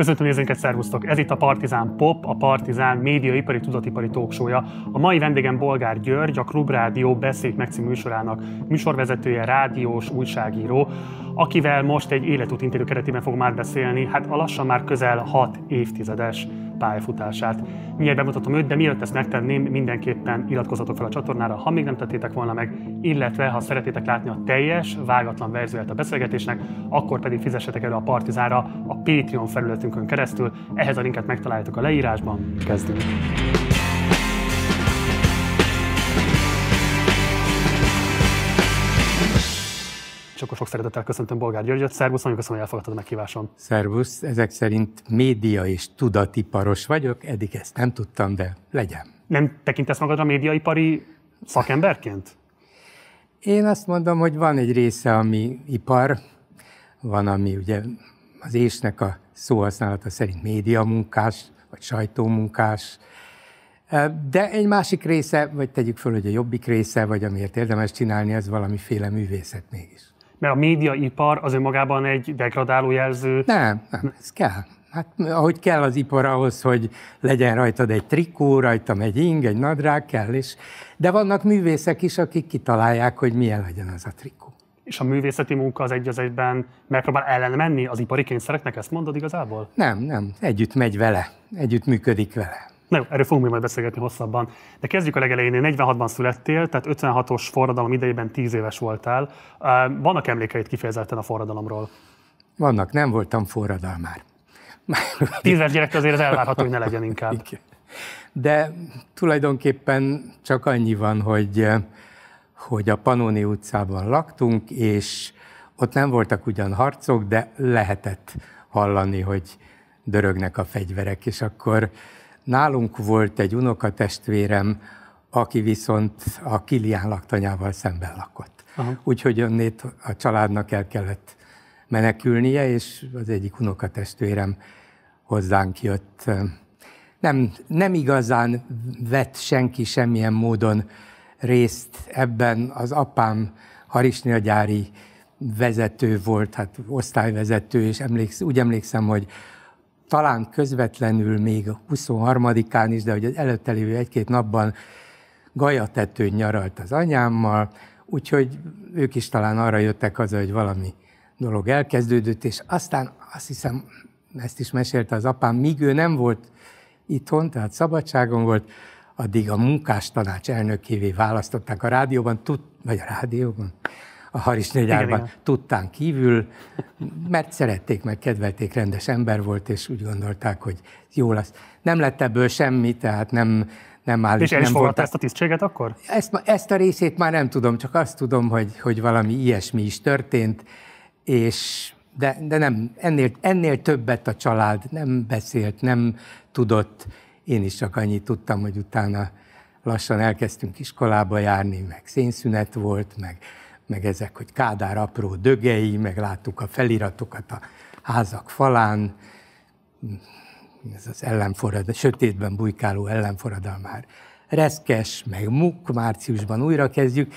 Köszöntöm nézőinket, szervusztok! Ez itt a Partizán Pop, a Partizán médiaipari tudatipari tóksója. A mai vendégem Bolgár György, a Klubrádió Beszélt meg című műsorának műsorvezetője, rádiós, újságíró, akivel most egy életút interjú keretében fogom már beszélni, hát a lassan már közel 6 évtizedes pályafutását. Miért bemutatom őt, de mielőtt ezt megtenném, mindenképpen iratkozzatok fel a csatornára, ha még nem tettétek volna meg, illetve ha szeretnétek látni a teljes, vágatlan verzióját a beszélgetésnek, akkor pedig fizessetek elő a Partizára a Patreon felületünkön keresztül. Ehhez a linket megtaláljátok a leírásban. Kezdünk! és akkor sok szeretettel köszöntöm Bolgár Györgyöt. Szervusz, nagyon köszönöm, hogy elfogadtad a meghívásom. Szervusz, ezek szerint média és tudatiparos vagyok, eddig ezt nem tudtam, de legyen. Nem tekintesz magadra médiaipari szakemberként? Én azt mondom, hogy van egy része, ami ipar, van, ami ugye az ésnek a szóhasználata szerint médiamunkás, vagy sajtómunkás, de egy másik része, vagy tegyük föl, hogy a jobbik része, vagy amiért érdemes csinálni, ez valamiféle művészet mégis mert a médiaipar az önmagában egy degradáló jelző. Nem, nem, ez kell. Hát ahogy kell az ipar ahhoz, hogy legyen rajtad egy trikó, rajtam egy ing, egy nadrág kell, és... de vannak művészek is, akik kitalálják, hogy milyen legyen az a trikó. És a művészeti munka az egy az egyben megpróbál menni az ipari kényszereknek, ezt mondod igazából? Nem, nem, együtt megy vele, együtt működik vele. Na jó, erről fogunk még majd beszélgetni hosszabban. De kezdjük a legelején. 46-ban születtél, tehát 56-os forradalom idejében 10 éves voltál. Vannak emlékeid kifejezetten a forradalomról? Vannak, nem voltam forradalmár. Tízes gyerek azért az elvárható, hogy ne legyen inkább. De tulajdonképpen csak annyi van, hogy, hogy a Panóni utcában laktunk, és ott nem voltak ugyan harcok, de lehetett hallani, hogy dörögnek a fegyverek, és akkor Nálunk volt egy unokatestvérem, aki viszont a Kilián laktanyával szemben lakott. Úgyhogy önnét a családnak el kellett menekülnie, és az egyik unokatestvérem hozzánk jött. Nem, nem igazán vett senki semmilyen módon részt ebben. Az apám harisnyagyári vezető volt, hát osztályvezető, és emléksz, úgy emlékszem, hogy talán közvetlenül még 23-án is, de hogy az előtte lévő egy-két napban gajatetőn nyaralt az anyámmal, úgyhogy ők is talán arra jöttek haza, hogy valami dolog elkezdődött, és aztán azt hiszem, ezt is mesélte az apám, míg ő nem volt itthon, tehát szabadságon volt, addig a tanács elnökévé választották a rádióban, tud, vagy a rádióban, a Haris négyárban tudtán kívül, mert szerették, meg kedvelték, rendes ember volt, és úgy gondolták, hogy jó lesz. Nem lett ebből semmi, tehát nem, nem állít. És el is volt ezt a tisztséget akkor? Ezt, ezt a részét már nem tudom, csak azt tudom, hogy, hogy valami ilyesmi is történt, és de, de nem, ennél, ennél többet a család nem beszélt, nem tudott. Én is csak annyit tudtam, hogy utána lassan elkezdtünk iskolába járni, meg szénszünet volt, meg meg ezek, hogy Kádár apró dögei, meg láttuk a feliratokat a házak falán, ez az ellenforradalom, sötétben bujkáló ellenforradalmár reszkes, meg muk, márciusban újra kezdjük.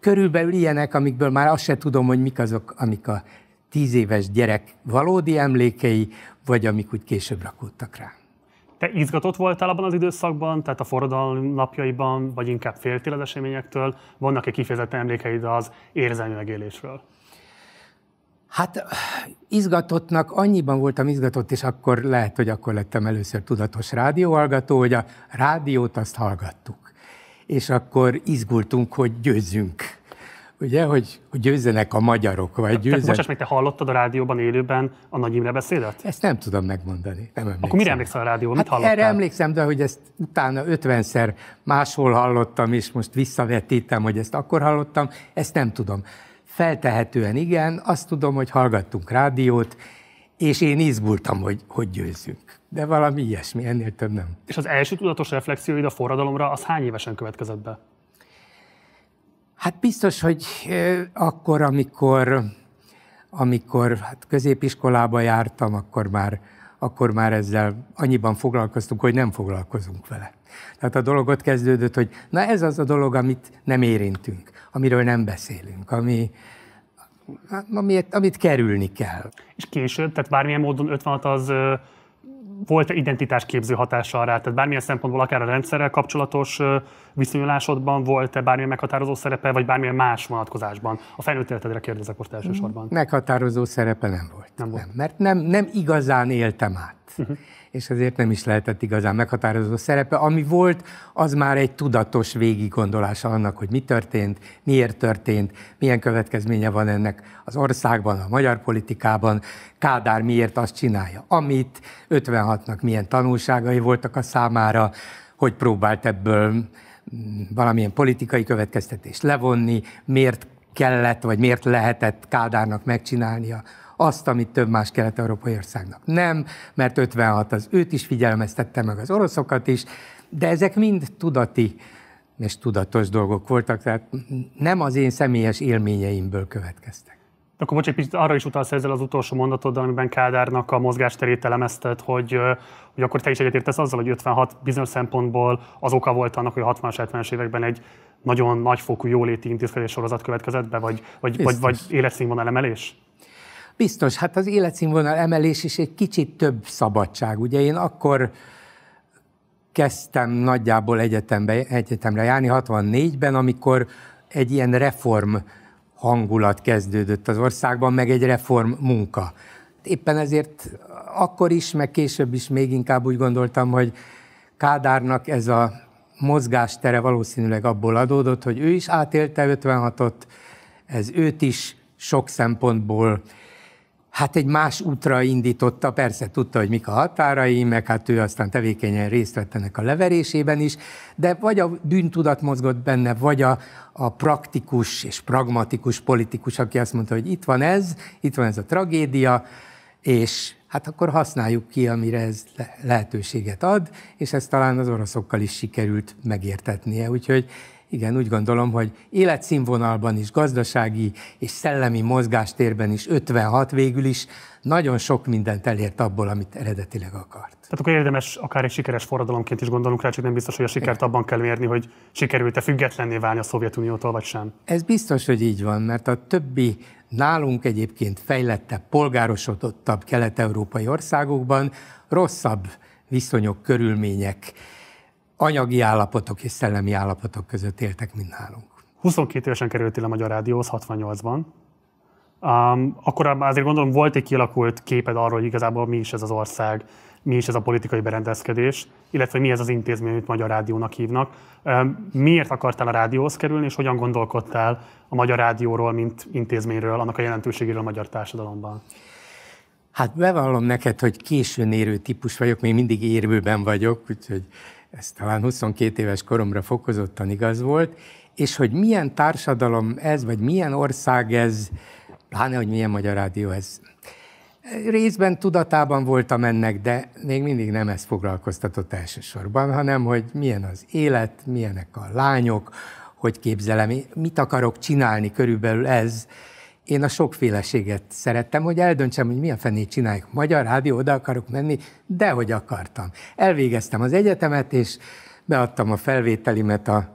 Körülbelül ilyenek, amikből már azt se tudom, hogy mik azok, amik a tíz éves gyerek valódi emlékei, vagy amik úgy később rakódtak rá. Te izgatott voltál abban az időszakban, tehát a forradalom napjaiban, vagy inkább féltél az eseményektől? Vannak-e kifejezetten emlékeid az érzelmi megélésről? Hát izgatottnak annyiban voltam izgatott, és akkor lehet, hogy akkor lettem először tudatos rádióhallgató, hogy a rádiót azt hallgattuk. És akkor izgultunk, hogy győzzünk ugye, hogy, hogy győzzenek a magyarok, vagy győzzenek... most még te hallottad a rádióban élőben a Nagy Imre beszédet? Ezt nem tudom megmondani, nem emlékszem. Akkor mire emlékszel a rádióban? Hát hallottál? Erre emlékszem, de hogy ezt utána 50-szer máshol hallottam, és most visszavetítem, hogy ezt akkor hallottam, ezt nem tudom. Feltehetően igen, azt tudom, hogy hallgattunk rádiót, és én izgultam, hogy, hogy győzzünk. De valami ilyesmi, ennél több nem. És az első tudatos reflexióid a forradalomra, az hány évesen következett be? Hát biztos, hogy akkor, amikor, amikor hát középiskolába jártam, akkor már, akkor már ezzel annyiban foglalkoztunk, hogy nem foglalkozunk vele. Tehát a ott kezdődött, hogy na ez az a dolog, amit nem érintünk, amiről nem beszélünk, ami, hát, amit, amit kerülni kell. És később, tehát bármilyen módon 56 az volt e identitásképző hatással rá? Tehát bármilyen szempontból, akár a rendszerrel kapcsolatos viszonyulásodban volt-e bármilyen meghatározó szerepe, vagy bármilyen más vonatkozásban? A felnőtt életedre kérdezek most elsősorban. Meghatározó szerepe nem volt. Nem, volt. nem mert nem, nem igazán éltem át. Uh-huh és ezért nem is lehetett igazán meghatározó szerepe. Ami volt, az már egy tudatos végiggondolása annak, hogy mi történt, miért történt, milyen következménye van ennek az országban, a magyar politikában, Kádár miért azt csinálja, amit, 56-nak milyen tanulságai voltak a számára, hogy próbált ebből mm, valamilyen politikai következtetést levonni, miért kellett, vagy miért lehetett Kádárnak megcsinálnia azt, amit több más kelet-európai országnak nem, mert 56 az őt is figyelmeztette meg az oroszokat is, de ezek mind tudati és tudatos dolgok voltak, tehát nem az én személyes élményeimből következtek. Akkor bocs, egy picit arra is utalsz ezzel az utolsó mondatoddal, amiben Kádárnak a mozgásterét elemezted, hogy hogy akkor te is egyetértesz azzal, hogy 56 bizonyos szempontból az oka volt annak, hogy a 60-as, 70-es években egy nagyon nagyfokú jóléti intézkedés sorozat következett be, vagy, vagy, vagy, vagy életszínvonal emelés? Biztos, hát az életszínvonal emelés is egy kicsit több szabadság. Ugye én akkor kezdtem nagyjából egyetembe, egyetemre járni, 64-ben, amikor egy ilyen reform hangulat kezdődött az országban, meg egy reform munka éppen ezért akkor is, meg később is még inkább úgy gondoltam, hogy Kádárnak ez a mozgástere valószínűleg abból adódott, hogy ő is átélte 56-ot, ez őt is sok szempontból hát egy más útra indította, persze tudta, hogy mik a határai, meg hát ő aztán tevékenyen részt vett ennek a leverésében is, de vagy a bűntudat mozgott benne, vagy a, a praktikus és pragmatikus politikus, aki azt mondta, hogy itt van ez, itt van ez a tragédia, és hát akkor használjuk ki, amire ez lehetőséget ad, és ezt talán az oroszokkal is sikerült megértetnie. Úgyhogy igen, úgy gondolom, hogy életszínvonalban is, gazdasági és szellemi mozgástérben is 56 végül is nagyon sok mindent elért abból, amit eredetileg akart. Tehát akkor érdemes akár egy sikeres forradalomként is gondolunk rá, csak nem biztos, hogy a sikert abban kell mérni, hogy sikerült-e függetlenné válni a Szovjetuniótól, vagy sem. Ez biztos, hogy így van, mert a többi nálunk egyébként fejlettebb, polgárosodottabb kelet-európai országokban rosszabb viszonyok, körülmények, anyagi állapotok és szellemi állapotok között éltek, mint nálunk. 22 évesen kerültél a Magyar Rádióhoz, 68-ban. Um, akkor azért gondolom volt egy kialakult képed arról, hogy igazából mi is ez az ország, mi is ez a politikai berendezkedés, illetve mi ez az intézmény, amit Magyar Rádiónak hívnak. Miért akartál a rádióhoz kerülni, és hogyan gondolkodtál a Magyar Rádióról, mint intézményről, annak a jelentőségéről a magyar társadalomban? Hát bevallom neked, hogy későn érő típus vagyok, még mindig érvőben vagyok, úgyhogy ez talán 22 éves koromra fokozottan igaz volt, és hogy milyen társadalom ez, vagy milyen ország ez, pláne, hogy milyen magyar rádió ez. Részben tudatában voltam ennek, de még mindig nem ez foglalkoztatott elsősorban, hanem hogy milyen az élet, milyenek a lányok, hogy képzelem, mit akarok csinálni, körülbelül ez. Én a sokféleséget szerettem, hogy eldöntsem, hogy milyen fenét csináljuk. Magyar rádió, oda akarok menni, de hogy akartam. Elvégeztem az egyetemet, és beadtam a felvételimet a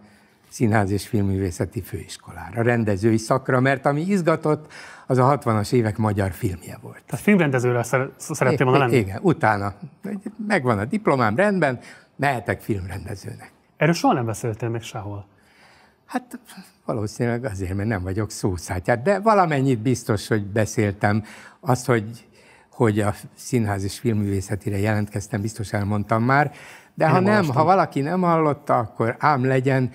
Színház és Filmművészeti Főiskolára, rendezői szakra, mert ami izgatott, az a 60-as évek magyar filmje volt. Tehát filmrendezőre szerettem volna lenni? Igen, utána. Megvan a diplomám, rendben, mehetek filmrendezőnek. Erről soha nem beszéltél meg sehol? Hát valószínűleg azért, mert nem vagyok szószátyát, de valamennyit biztos, hogy beszéltem. Azt, hogy, hogy a színház és filmművészetire jelentkeztem, biztos elmondtam már, de Én ha nem, olvastam. ha valaki nem hallotta, akkor ám legyen,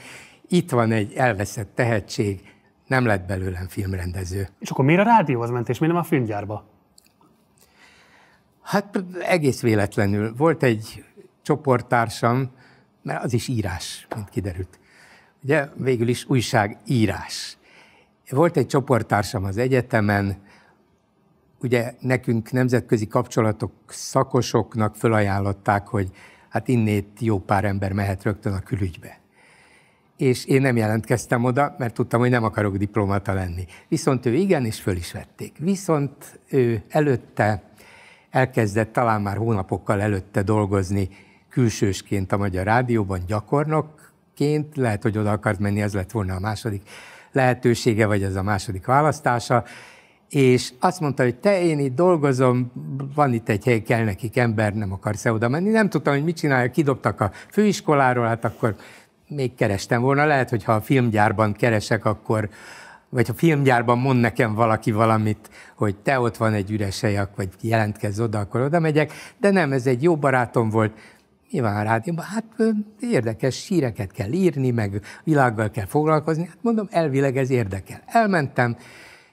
itt van egy elveszett tehetség, nem lett belőlem filmrendező. És akkor miért a rádióhoz ment, és miért nem a filmgyárba? Hát egész véletlenül. Volt egy csoporttársam, mert az is írás, mint kiderült. Ugye végül is újságírás. Volt egy csoporttársam az egyetemen, ugye nekünk nemzetközi kapcsolatok szakosoknak fölajánlották, hogy hát innét jó pár ember mehet rögtön a külügybe és én nem jelentkeztem oda, mert tudtam, hogy nem akarok diplomata lenni. Viszont ő igen, és föl is vették. Viszont ő előtte elkezdett talán már hónapokkal előtte dolgozni külsősként a Magyar Rádióban, gyakornokként, lehet, hogy oda akart menni, ez lett volna a második lehetősége, vagy ez a második választása, és azt mondta, hogy te, én itt dolgozom, van itt egy hely, kell nekik ember, nem akarsz-e oda menni. Nem tudtam, hogy mit csinálja, kidobtak a főiskoláról, hát akkor még kerestem volna. Lehet, hogy ha a filmgyárban keresek, akkor vagy ha filmgyárban mond nekem valaki valamit, hogy te ott van egy üres vagy jelentkezz oda, akkor oda megyek, de nem, ez egy jó barátom volt, Mi van a rádióban, hát érdekes síreket kell írni, meg világgal kell foglalkozni, hát mondom, elvileg ez érdekel. Elmentem,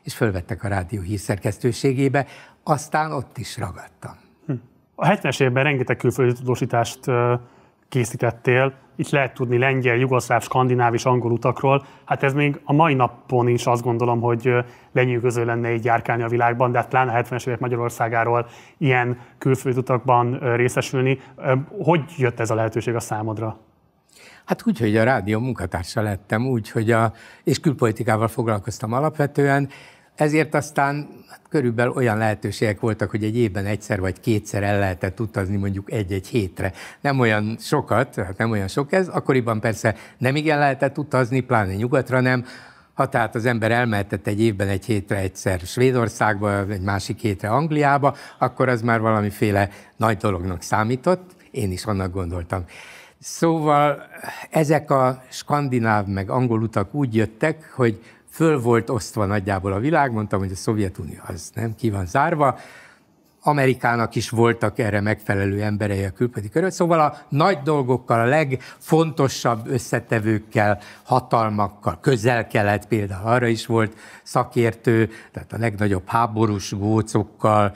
és fölvettek a rádió hírszerkesztőségébe, aztán ott is ragadtam. Hm. A 70-es évben rengeteg külföldi tudósítást készítettél, itt lehet tudni lengyel, jugoszláv, skandináv és angol utakról. Hát ez még a mai napon is azt gondolom, hogy lenyűgöző lenne így járkálni a világban, de hát pláne a 70-es évek Magyarországáról ilyen külföldi utakban részesülni. Hogy jött ez a lehetőség a számodra? Hát úgy, hogy a rádió munkatársa lettem, úgy, hogy a, és külpolitikával foglalkoztam alapvetően, ezért aztán hát körülbelül olyan lehetőségek voltak, hogy egy évben egyszer vagy kétszer el lehetett utazni mondjuk egy-egy hétre. Nem olyan sokat, hát nem olyan sok ez, akkoriban persze nem igen lehetett utazni, pláne nyugatra nem, ha tehát az ember elmehetett egy évben egy hétre egyszer Svédországba, egy másik hétre Angliába, akkor az már valamiféle nagy dolognak számított, én is annak gondoltam. Szóval ezek a skandináv meg angol utak úgy jöttek, hogy föl volt osztva nagyjából a világ, mondtam, hogy a Szovjetunió az nem ki van zárva, Amerikának is voltak erre megfelelő emberei a külföldi körül. Szóval a nagy dolgokkal, a legfontosabb összetevőkkel, hatalmakkal, közel-kelet például arra is volt szakértő, tehát a legnagyobb háborús gócokkal,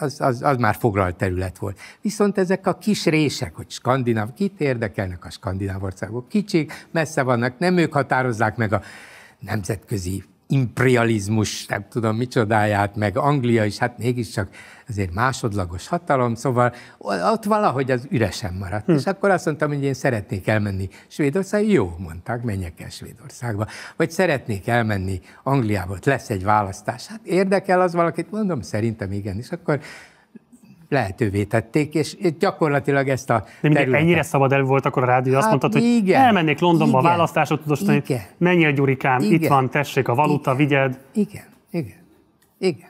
az, az, az már foglalt terület volt. Viszont ezek a kis rések, hogy skandináv, kit érdekelnek a skandináv országok? Kicsik, messze vannak, nem ők határozzák meg a nemzetközi imperializmus, nem tudom micsodáját, meg Anglia is, hát mégiscsak azért másodlagos hatalom, szóval ott valahogy az üresen maradt. Hm. És akkor azt mondtam, hogy én szeretnék elmenni Svédország, jó, mondták, menjek el Svédországba. Vagy szeretnék elmenni Angliába, ott lesz egy választás. Hát érdekel az valakit, mondom, szerintem igen. És akkor lehetővé tették, és gyakorlatilag ezt a De mindegy, ennyire szabad elő volt akkor a rádió, hát azt mondtad, hogy igen, elmennék Londonba igen, a választásot tudosítani, menjél Gyurikám, igen, itt van, tessék a valuta, igen, vigyed. Igen, igen, igen.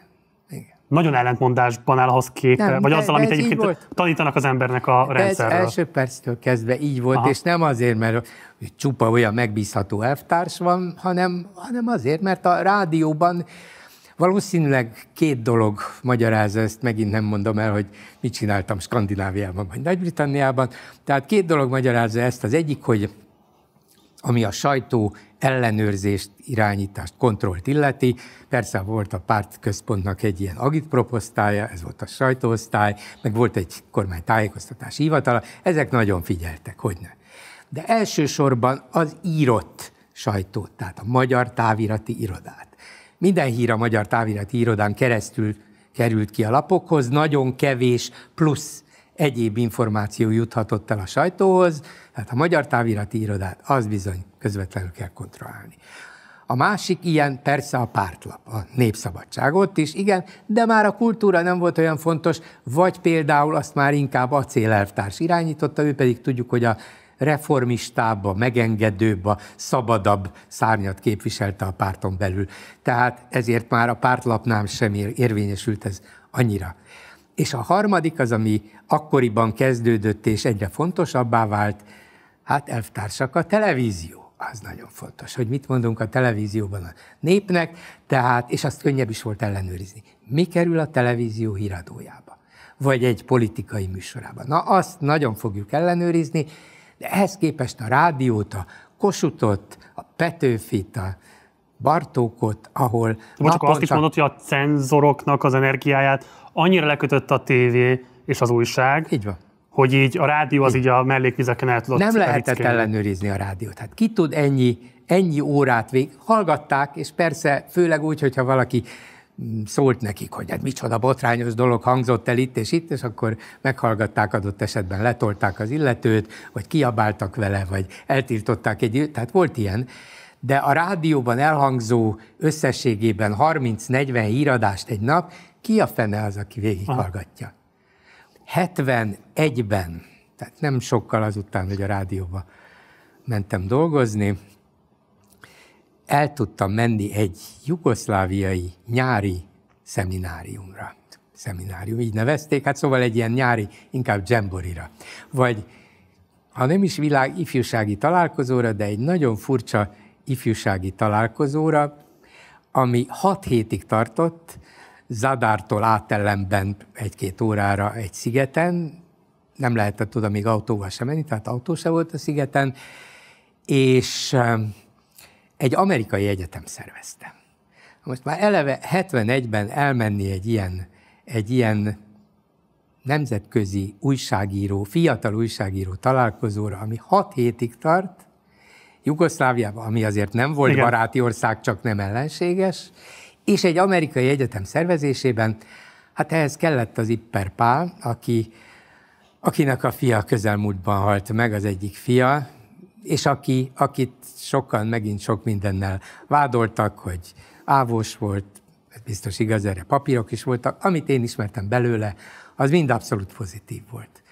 igen. Nagyon ellentmondásban áll ahhoz képe, nem, vagy azzal, amit egyébként tanítanak az embernek a de rendszerről. Ez első perctől kezdve így volt, Aha. és nem azért, mert csupa olyan megbízható elvtárs van, hanem, hanem azért, mert a rádióban Valószínűleg két dolog magyarázza ezt, megint nem mondom el, hogy mit csináltam Skandináviában vagy Nagy-Britanniában. Tehát két dolog magyarázza ezt. Az egyik, hogy ami a sajtó ellenőrzést, irányítást, kontrollt illeti. Persze volt a pártközpontnak egy ilyen agitproposztálya, ez volt a sajtóosztály, meg volt egy tájékoztatási hivatala, ezek nagyon figyeltek, hogy ne. De elsősorban az írott sajtót, tehát a magyar távirati irodát. Minden hír a Magyar Távirati Irodán keresztül került ki a lapokhoz, nagyon kevés plusz egyéb információ juthatott el a sajtóhoz, tehát a Magyar Távirati Irodát az bizony közvetlenül kell kontrollálni. A másik ilyen persze a pártlap, a népszabadság ott is, igen, de már a kultúra nem volt olyan fontos, vagy például azt már inkább a célelvtárs irányította, ő pedig tudjuk, hogy a reformistább, a megengedőbb, a szabadabb szárnyat képviselte a párton belül. Tehát ezért már a pártlapnál sem érvényesült ez annyira. És a harmadik az, ami akkoriban kezdődött és egyre fontosabbá vált, hát elvtársak a televízió. Az nagyon fontos, hogy mit mondunk a televízióban a népnek, tehát, és azt könnyebb is volt ellenőrizni. Mi kerül a televízió híradójába? Vagy egy politikai műsorába? Na, azt nagyon fogjuk ellenőrizni, de ehhez képest a rádiót, a Kosutot, a Petőfit, a Bartókot, ahol... Most csak akkor azt is mondod, hogy a cenzoroknak az energiáját annyira lekötött a tévé és az újság, így van. hogy így a rádió az így, így a mellékvizeken el tudott Nem lehetett elhickélni. ellenőrizni a rádiót. Hát ki tud ennyi, ennyi órát vég... Hallgatták, és persze főleg úgy, hogyha valaki szólt nekik, hogy hát micsoda botrányos dolog hangzott el itt és itt, és akkor meghallgatták adott esetben, letolták az illetőt, vagy kiabáltak vele, vagy eltiltották egy, tehát volt ilyen. De a rádióban elhangzó összességében 30-40 híradást egy nap, ki a fene az, aki végighallgatja? 71-ben, tehát nem sokkal azután, hogy a rádióba mentem dolgozni, el tudtam menni egy jugoszláviai nyári szemináriumra. Szeminárium, így nevezték, hát szóval egy ilyen nyári, inkább dzsemborira. Vagy ha nem is világ ifjúsági találkozóra, de egy nagyon furcsa ifjúsági találkozóra, ami hat hétig tartott, Zadártól átellenben egy-két órára egy szigeten, nem lehetett oda még autóval sem menni, tehát autó se volt a szigeten, és ehm, egy amerikai egyetem szervezte. Most már eleve 71-ben elmenni egy ilyen, egy ilyen nemzetközi újságíró, fiatal újságíró találkozóra, ami hat hétig tart, Jugoszláviában, ami azért nem volt Igen. baráti ország, csak nem ellenséges, és egy amerikai egyetem szervezésében, hát ehhez kellett az Ipper Pál, aki, akinek a fia közelmúltban halt meg, az egyik fia, és aki, akit sokan megint sok mindennel vádoltak, hogy ávós volt, biztos igaz, erre papírok is voltak, amit én ismertem belőle, az mind abszolút pozitív volt.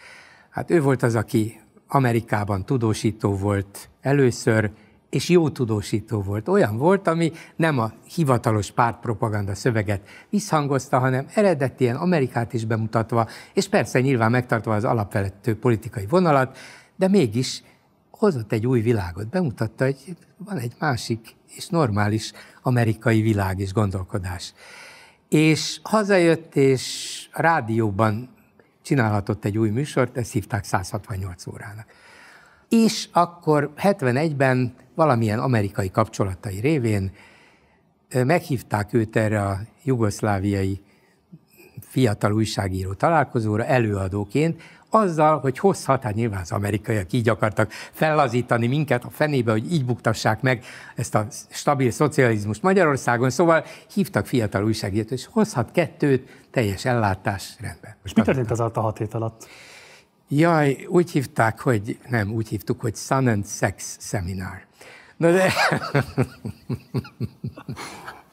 Hát ő volt az, aki Amerikában tudósító volt először, és jó tudósító volt. Olyan volt, ami nem a hivatalos pártpropaganda szöveget visszhangozta, hanem eredetien Amerikát is bemutatva, és persze nyilván megtartva az alapvető politikai vonalat, de mégis hozott egy új világot, bemutatta, hogy van egy másik és normális amerikai világ és gondolkodás. És hazajött, és a rádióban csinálhatott egy új műsort, ezt hívták 168 órának. És akkor 71-ben valamilyen amerikai kapcsolatai révén meghívták őt erre a jugoszláviai fiatal újságíró találkozóra előadóként, azzal, hogy hozhat, hát nyilván az amerikaiak így akartak fellazítani minket a fenébe, hogy így buktassák meg ezt a stabil szocializmust Magyarországon, szóval hívtak fiatal újságírót, és hozhat kettőt, teljes ellátás rendben. És mi történt az a hat hét alatt? Jaj, úgy hívták, hogy nem, úgy hívtuk, hogy Sun and Sex Seminar. Na de...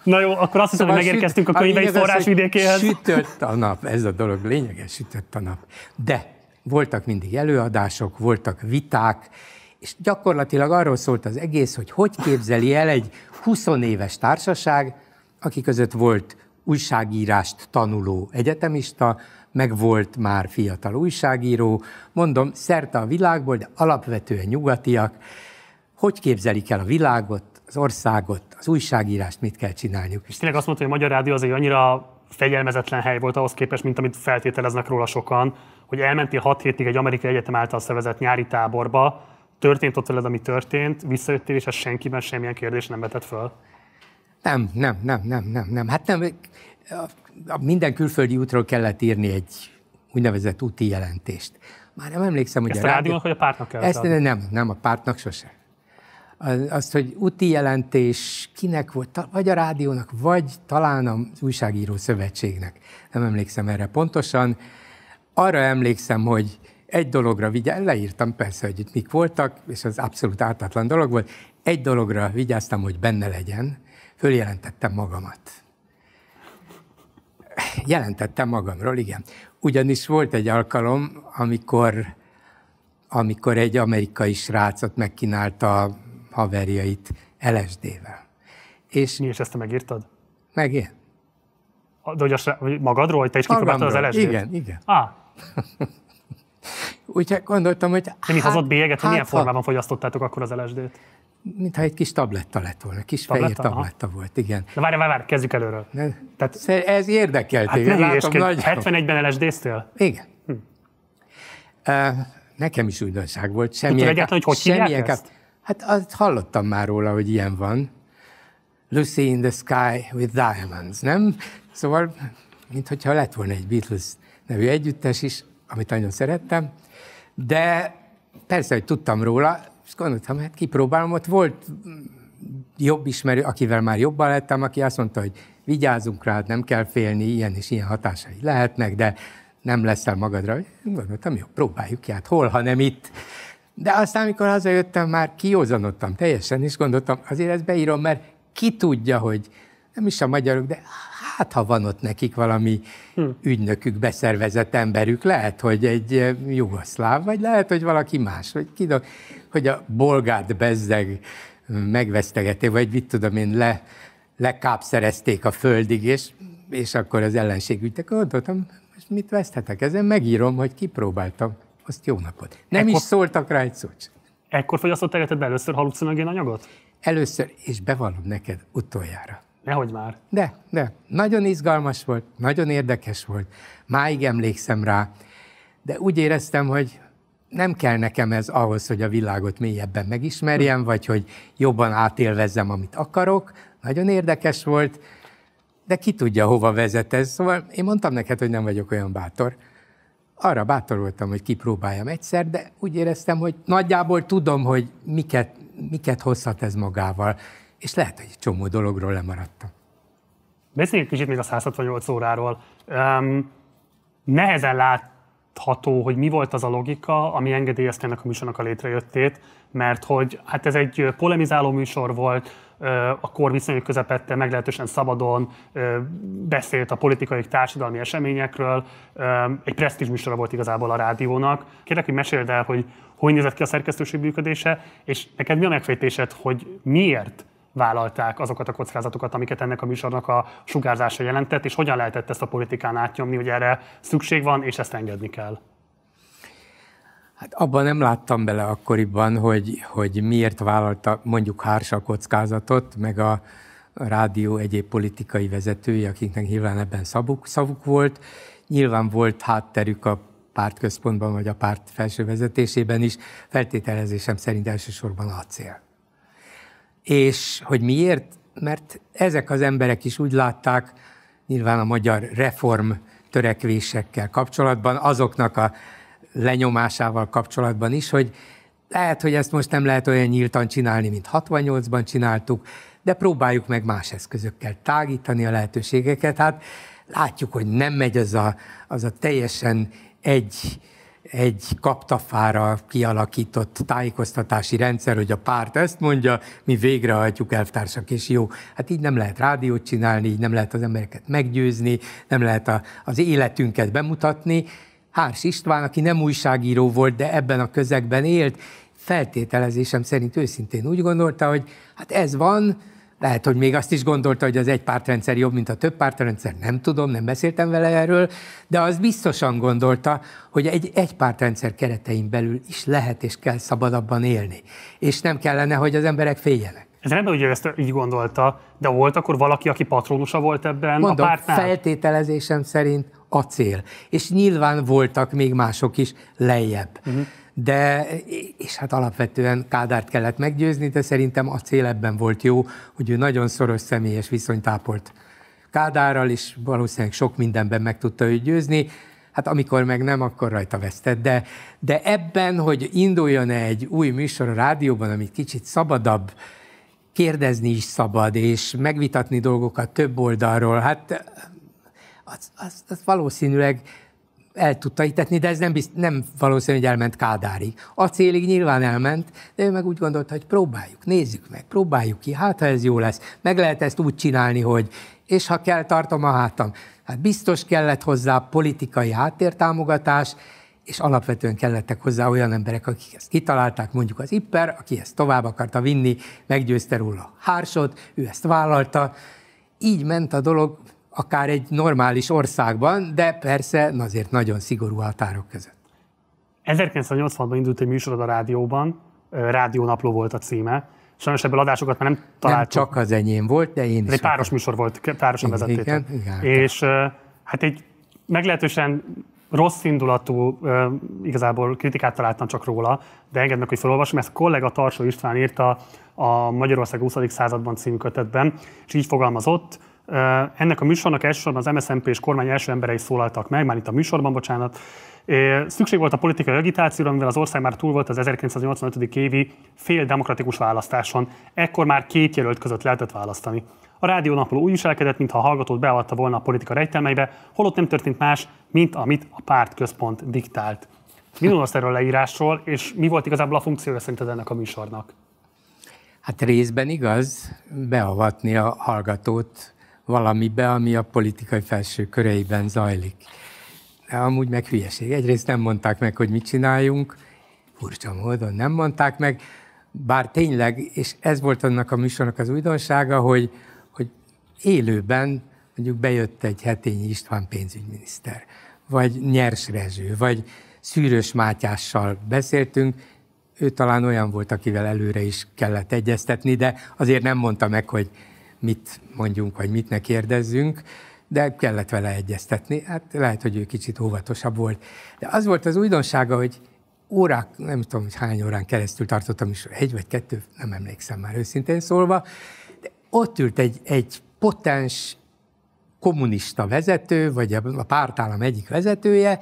Na jó, akkor azt hiszem, szóval hogy megérkeztünk süt, a könyvei forrásvidékéhez. Sütött a nap, ez a dolog lényeges, sütött a nap. De voltak mindig előadások, voltak viták, és gyakorlatilag arról szólt az egész, hogy hogy képzeli el egy 20 éves társaság, aki között volt újságírást tanuló egyetemista, meg volt már fiatal újságíró, mondom, szerte a világból, de alapvetően nyugatiak, hogy képzelik el a világot, az országot, az újságírást, mit kell csinálniuk. És tényleg azt mondta, hogy a Magyar Rádió azért annyira fegyelmezetlen hely volt ahhoz képest, mint amit feltételeznek róla sokan, hogy elmentél 6 hétig egy amerikai egyetem által szervezett nyári táborba, történt ott veled, ami történt, visszajöttél, és ez senkiben semmilyen kérdés nem vetett föl? Nem, nem, nem, nem, nem, nem. Hát nem, minden külföldi útról kellett írni egy úgynevezett úti jelentést. Már nem emlékszem, hogy Ezt a, rádiónak, rádió... vagy a pártnak kell Ezt adni. nem, nem, a pártnak sose. Azt, hogy úti jelentés kinek volt, vagy a rádiónak, vagy talán az újságíró szövetségnek. Nem emlékszem erre pontosan arra emlékszem, hogy egy dologra vigyáztam, leírtam persze, hogy itt mik voltak, és az abszolút ártatlan dolog volt, egy dologra vigyáztam, hogy benne legyen, följelentettem magamat. Jelentettem magamról, igen. Ugyanis volt egy alkalom, amikor, amikor egy amerikai srácot megkínálta a haverjait LSD-vel. És, is ezt te megírtad? én. De hogy a srác, magadról, hogy te is kipróbáltad az LSD-t? Igen, igen. Ah, Úgyhogy gondoltam, hogy... Hát, mi hazott bélyeget, hát, milyen formában ha... fogyasztottátok akkor az LSD-t? mintha egy kis tabletta lett volna, kis tabletta? fehér tabletta Aha. volt, igen. De várj, várj, várj, kezdjük előről. Ne, Tehát, ez érdekelt, hát én látom 71-ben LSD-ztél? Igen. Hm. Uh, nekem is újdonság volt. Semmi Tudod egyáltalán, hogy hogy semmilyen ezt? Hát azt hallottam már róla, hogy ilyen van. Lucy in the Sky with Diamonds, nem? Szóval, mintha lett volna egy Beatles nevű együttes is, amit nagyon szerettem, de persze, hogy tudtam róla, és gondoltam, hát kipróbálom, ott volt jobb ismerő, akivel már jobban lettem, aki azt mondta, hogy vigyázzunk rá, hát nem kell félni, ilyen és ilyen hatásai lehetnek, de nem leszel magadra. Gondoltam, jó, próbáljuk ki, hát hol, ha nem itt. De aztán, amikor hazajöttem, már kiózanodtam teljesen, és gondoltam, azért ezt beírom, mert ki tudja, hogy nem is a magyarok, de hát ha van ott nekik valami hmm. ügynökük, beszervezett emberük, lehet, hogy egy eh, jugoszláv, vagy lehet, hogy valaki más, vagy ki, hogy a bolgárt bezzeg hm, megvesztegeté, vagy mit tudom én, le, lekápszerezték a földig, és, és akkor az ellenség ügytek, gondoltam, most mit veszthetek ezen? Megírom, hogy kipróbáltam. Azt jó napot. Nem ekkor, is szóltak rá egy szót. Ekkor fogyasztott először halucinogén anyagot? Először, és bevallom neked utoljára. Nehogy már. De, de. Nagyon izgalmas volt, nagyon érdekes volt. Máig emlékszem rá. De úgy éreztem, hogy nem kell nekem ez ahhoz, hogy a világot mélyebben megismerjem, vagy hogy jobban átélvezzem, amit akarok. Nagyon érdekes volt, de ki tudja, hova vezet ez. Szóval én mondtam neked, hogy nem vagyok olyan bátor. Arra bátor voltam, hogy kipróbáljam egyszer, de úgy éreztem, hogy nagyjából tudom, hogy miket, miket hozhat ez magával és lehet, hogy egy csomó dologról lemaradtam. Beszéljünk kicsit még a 168 óráról. Um, nehezen látható, hogy mi volt az a logika, ami engedélyezte ennek a műsornak a létrejöttét, mert hogy hát ez egy polemizáló műsor volt, a kor viszonyok közepette meglehetősen szabadon beszélt a politikai, társadalmi eseményekről. Egy presztízs műsora volt igazából a rádiónak. Kérlek, hogy meséld el, hogy hogy nézett ki a szerkesztőség működése, és neked mi a megfejtésed, hogy miért vállalták azokat a kockázatokat, amiket ennek a műsornak a sugárzása jelentett, és hogyan lehetett ezt a politikán átnyomni, hogy erre szükség van, és ezt engedni kell. Hát abban nem láttam bele akkoriban, hogy, hogy miért vállalta mondjuk Hársa kockázatot, meg a rádió egyéb politikai vezetői, akiknek nyilván ebben szavuk, szavuk volt. Nyilván volt hátterük a pártközpontban, vagy a párt felső vezetésében is, feltételezésem szerint elsősorban a cél. És hogy miért? Mert ezek az emberek is úgy látták, nyilván a magyar reform törekvésekkel kapcsolatban, azoknak a lenyomásával kapcsolatban is, hogy lehet, hogy ezt most nem lehet olyan nyíltan csinálni, mint 68-ban csináltuk, de próbáljuk meg más eszközökkel tágítani a lehetőségeket. Hát látjuk, hogy nem megy az a, az a teljesen egy egy kaptafára kialakított tájékoztatási rendszer, hogy a párt ezt mondja, mi végrehajtjuk elvtársak, és jó. Hát így nem lehet rádiót csinálni, így nem lehet az embereket meggyőzni, nem lehet a, az életünket bemutatni. Hárs István, aki nem újságíró volt, de ebben a közegben élt, feltételezésem szerint őszintén úgy gondolta, hogy hát ez van, lehet, hogy még azt is gondolta, hogy az egy pártrendszer jobb, mint a több pártrendszer, nem tudom, nem beszéltem vele erről, de az biztosan gondolta, hogy egy, egy pártrendszer keretein belül is lehet és kell szabadabban élni. És nem kellene, hogy az emberek féljenek. Ez rendben, hogy ő ezt így gondolta, de volt akkor valaki, aki patronusa volt ebben Mondom, a pártnál? feltételezésem szerint a cél, És nyilván voltak még mások is lejjebb. Uh-huh de és hát alapvetően Kádárt kellett meggyőzni, de szerintem a cél ebben volt jó, hogy ő nagyon szoros személyes viszonyt ápolt Kádárral, és valószínűleg sok mindenben meg tudta őt győzni, hát amikor meg nem, akkor rajta vesztett. De, de ebben, hogy induljon -e egy új műsor a rádióban, amit kicsit szabadabb, kérdezni is szabad, és megvitatni dolgokat több oldalról, hát az, az, az valószínűleg el tudta hitetni, de ez nem, bizt, nem valószínű, hogy elment Kádárig. A célig nyilván elment, de ő meg úgy gondolta, hogy próbáljuk, nézzük meg, próbáljuk ki, hát ha ez jó lesz, meg lehet ezt úgy csinálni, hogy és ha kell, tartom a hátam. Hát biztos kellett hozzá politikai háttértámogatás, és alapvetően kellettek hozzá olyan emberek, akik ezt kitalálták, mondjuk az Ipper, aki ezt tovább akarta vinni, meggyőzte róla Hársot, ő ezt vállalta, így ment a dolog, akár egy normális országban, de persze azért nagyon szigorú határok között. 1980-ban indult egy műsorod a rádióban, Rádiónapló volt a címe. Sajnos ebből adásokat már nem találtam. csak az enyém volt, de én is. Ez egy páros műsor volt, párosan vezették. Igen, igen. És hát egy meglehetősen rossz indulatú, igazából kritikát találtam csak róla, de engedd meg, hogy felolvasom. Ezt a kollega Tarsó István írta a Magyarország 20. században című kötetben, és így fogalmazott, ennek a műsornak elsősorban az MSZMP és kormány első emberei szólaltak meg, már itt a műsorban, bocsánat. Szükség volt a politikai agitációra, mivel az ország már túl volt az 1985. évi fél demokratikus választáson. Ekkor már két jelölt között lehetett választani. A rádió napló úgy viselkedett, mintha a hallgatót beavatta volna a politika rejtelmeibe, holott nem történt más, mint amit a párt központ diktált. Mi gondolsz erről a leírásról, és mi volt igazából a funkciója szerinted ennek a műsornak? Hát részben igaz, beavatni a hallgatót valamibe, ami a politikai felső köreiben zajlik. De amúgy meg hülyeség. Egyrészt nem mondták meg, hogy mit csináljunk, furcsa módon nem mondták meg, bár tényleg, és ez volt annak a műsornak az újdonsága, hogy, hogy élőben mondjuk bejött egy Hetényi István pénzügyminiszter, vagy Nyers Rezső, vagy Szűrös Mátyással beszéltünk, ő talán olyan volt, akivel előre is kellett egyeztetni, de azért nem mondta meg, hogy mit mondjunk, vagy mit ne kérdezzünk, de kellett vele egyeztetni. Hát lehet, hogy ő kicsit óvatosabb volt. De az volt az újdonsága, hogy órák, nem tudom, hogy hány órán keresztül tartottam is, egy vagy kettő, nem emlékszem már őszintén szólva, de ott ült egy, egy potens kommunista vezető, vagy a pártállam egyik vezetője,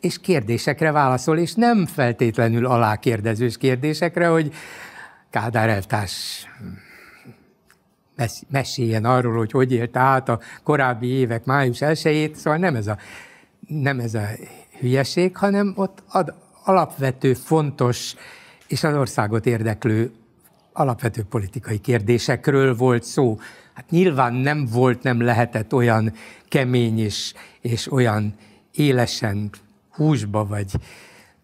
és kérdésekre válaszol, és nem feltétlenül alákérdezős kérdésekre, hogy Kádár eltárs meséljen arról, hogy hogy élt át a korábbi évek május 1 szóval nem ez a, nem ez a hülyeség, hanem ott ad alapvető, fontos és az országot érdeklő alapvető politikai kérdésekről volt szó. Hát nyilván nem volt, nem lehetett olyan kemény és, és olyan élesen húsba vagy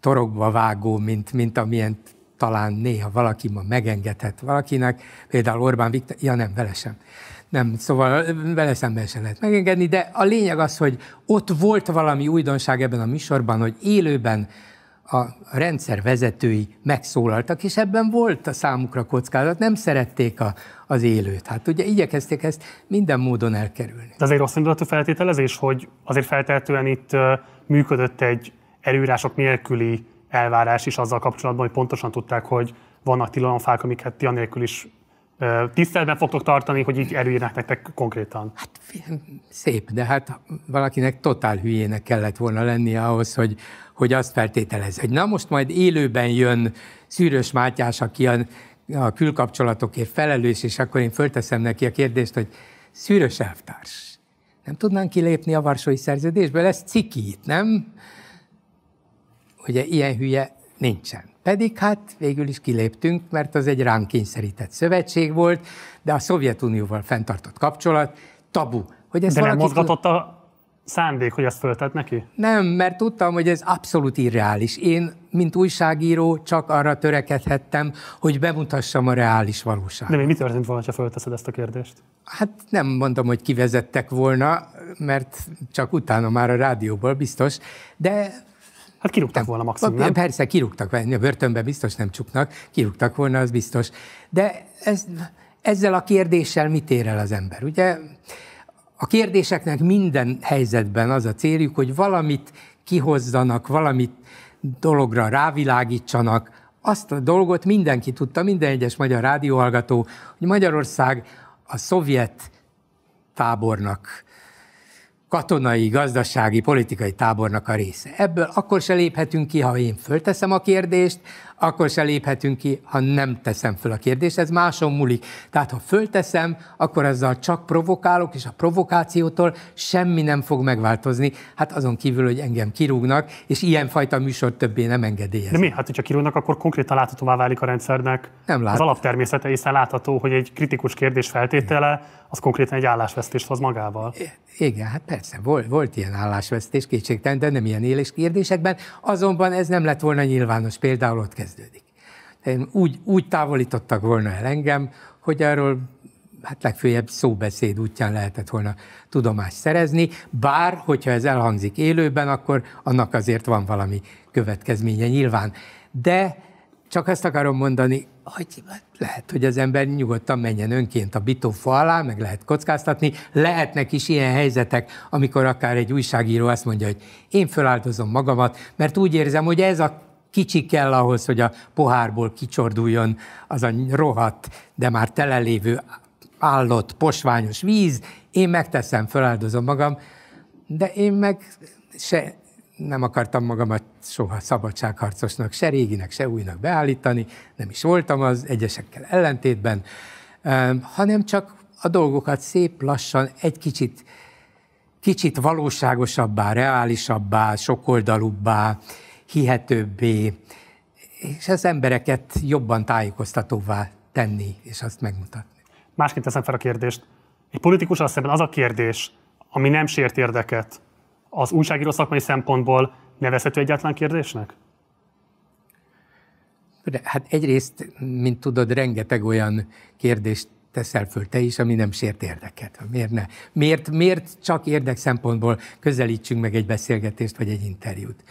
torokba vágó, mint, mint amilyen talán néha valaki ma megengedhet valakinek, például Orbán Viktor, ja nem, vele sem. Nem, szóval vele szemben sem lehet megengedni, de a lényeg az, hogy ott volt valami újdonság ebben a műsorban, hogy élőben a rendszer vezetői megszólaltak, és ebben volt a számukra kockázat, nem szerették a, az élőt. Hát ugye igyekezték ezt minden módon elkerülni. De azért rossz indulatú feltételezés, hogy azért feltehetően itt működött egy előírások nélküli elvárás is azzal kapcsolatban, hogy pontosan tudták, hogy vannak tilalomfák, amiket ti anélkül is tiszteletben fogtok tartani, hogy így erőírnak nektek konkrétan? Hát szép, de hát valakinek totál hülyének kellett volna lennie ahhoz, hogy, hogy azt feltételez, hogy na most majd élőben jön Szűrös Mátyás, aki a, a külkapcsolatokért felelős, és akkor én fölteszem neki a kérdést, hogy Szűrös elvtárs, nem tudnánk kilépni a Varsói Szerződésből? Ez cikít, nem? ugye ilyen hülye nincsen. Pedig hát végül is kiléptünk, mert az egy ránk kényszerített szövetség volt, de a Szovjetunióval fenntartott kapcsolat tabu. Hogy ez de nem mozgatott a szándék, hogy ezt föltett neki? Nem, mert tudtam, hogy ez abszolút irreális. Én, mint újságíró, csak arra törekedhettem, hogy bemutassam a reális valóságot. De mi történt volna, ha fölteszed ezt a kérdést? Hát nem mondom, hogy kivezettek volna, mert csak utána már a rádióból biztos, de Hát kirúgtak volna maximum, nem? Persze, kirúgtak, volna, a börtönbe biztos nem csuknak, kirúgtak volna, az biztos. De ez, ezzel a kérdéssel mit ér el az ember? Ugye a kérdéseknek minden helyzetben az a céljuk, hogy valamit kihozzanak, valamit dologra rávilágítsanak. Azt a dolgot mindenki tudta, minden egyes magyar rádióhallgató, hogy Magyarország a szovjet tábornak katonai, gazdasági, politikai tábornak a része. Ebből akkor se léphetünk ki, ha én fölteszem a kérdést, akkor se léphetünk ki, ha nem teszem föl a kérdést, ez máson múlik. Tehát ha fölteszem, akkor ezzel csak provokálok, és a provokációtól semmi nem fog megváltozni, hát azon kívül, hogy engem kirúgnak, és ilyenfajta műsor többé nem engedélyez. De mi? Hát, hogyha kirúgnak, akkor konkrétan láthatóvá válik a rendszernek nem lát. az alaptermészete, hiszen látható, hogy egy kritikus kérdés feltétele, az konkrétan egy állásvesztést hoz magával. Igen, hát persze, volt, volt ilyen állásvesztés, kétségtelen, de nem ilyen éles kérdésekben, azonban ez nem lett volna nyilvános, például ott kezdődik. Úgy, úgy távolítottak volna el engem, hogy erről hát legfőjebb szóbeszéd útján lehetett volna tudomást szerezni, bár, hogyha ez elhangzik élőben, akkor annak azért van valami következménye nyilván. De csak ezt akarom mondani, hogy lehet, hogy az ember nyugodtan menjen önként a bitófa alá, meg lehet kockáztatni. Lehetnek is ilyen helyzetek, amikor akár egy újságíró azt mondja, hogy én föláldozom magamat, mert úgy érzem, hogy ez a kicsi kell ahhoz, hogy a pohárból kicsorduljon az a rohadt, de már telelévő állott, posványos víz, én megteszem, feláldozom magam, de én meg se nem akartam magamat soha szabadságharcosnak, se réginek, se újnak beállítani, nem is voltam az egyesekkel ellentétben, ehm, hanem csak a dolgokat szép lassan egy kicsit, kicsit valóságosabbá, reálisabbá, sokoldalúbbá, hihetőbbé, és az embereket jobban tájékoztatóvá tenni, és azt megmutatni. Másként teszem fel a kérdést. Egy az szemben az a kérdés, ami nem sért érdeket, az újságíró szakmai szempontból nevezhető egyáltalán kérdésnek? De hát egyrészt, mint tudod, rengeteg olyan kérdést teszel föl te is, ami nem sért érdeket. Miért ne? Miért, miért csak érdek szempontból közelítsünk meg egy beszélgetést vagy egy interjút?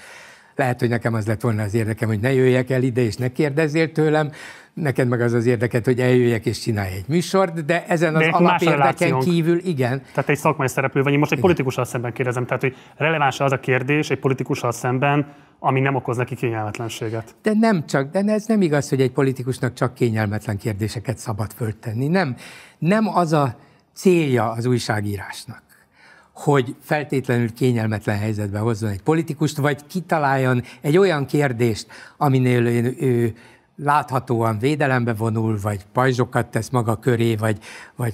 Lehet, hogy nekem az lett volna az érdekem, hogy ne jöjjek el ide, és ne kérdezzél tőlem, neked meg az az érdeket, hogy eljöjjek és csinálj egy műsort, de ezen az de alapérdeken kívül igen. Tehát egy szakmai szereplő vagy, én most egy igen. politikussal szemben kérdezem, tehát hogy releváns az a kérdés egy politikussal szemben, ami nem okoz neki kényelmetlenséget. De nem csak, de ez nem igaz, hogy egy politikusnak csak kényelmetlen kérdéseket szabad föltenni. Nem, nem az a célja az újságírásnak hogy feltétlenül kényelmetlen helyzetbe hozzon egy politikust, vagy kitaláljon egy olyan kérdést, aminél ő, ő láthatóan védelembe vonul, vagy pajzsokat tesz maga köré, vagy, vagy,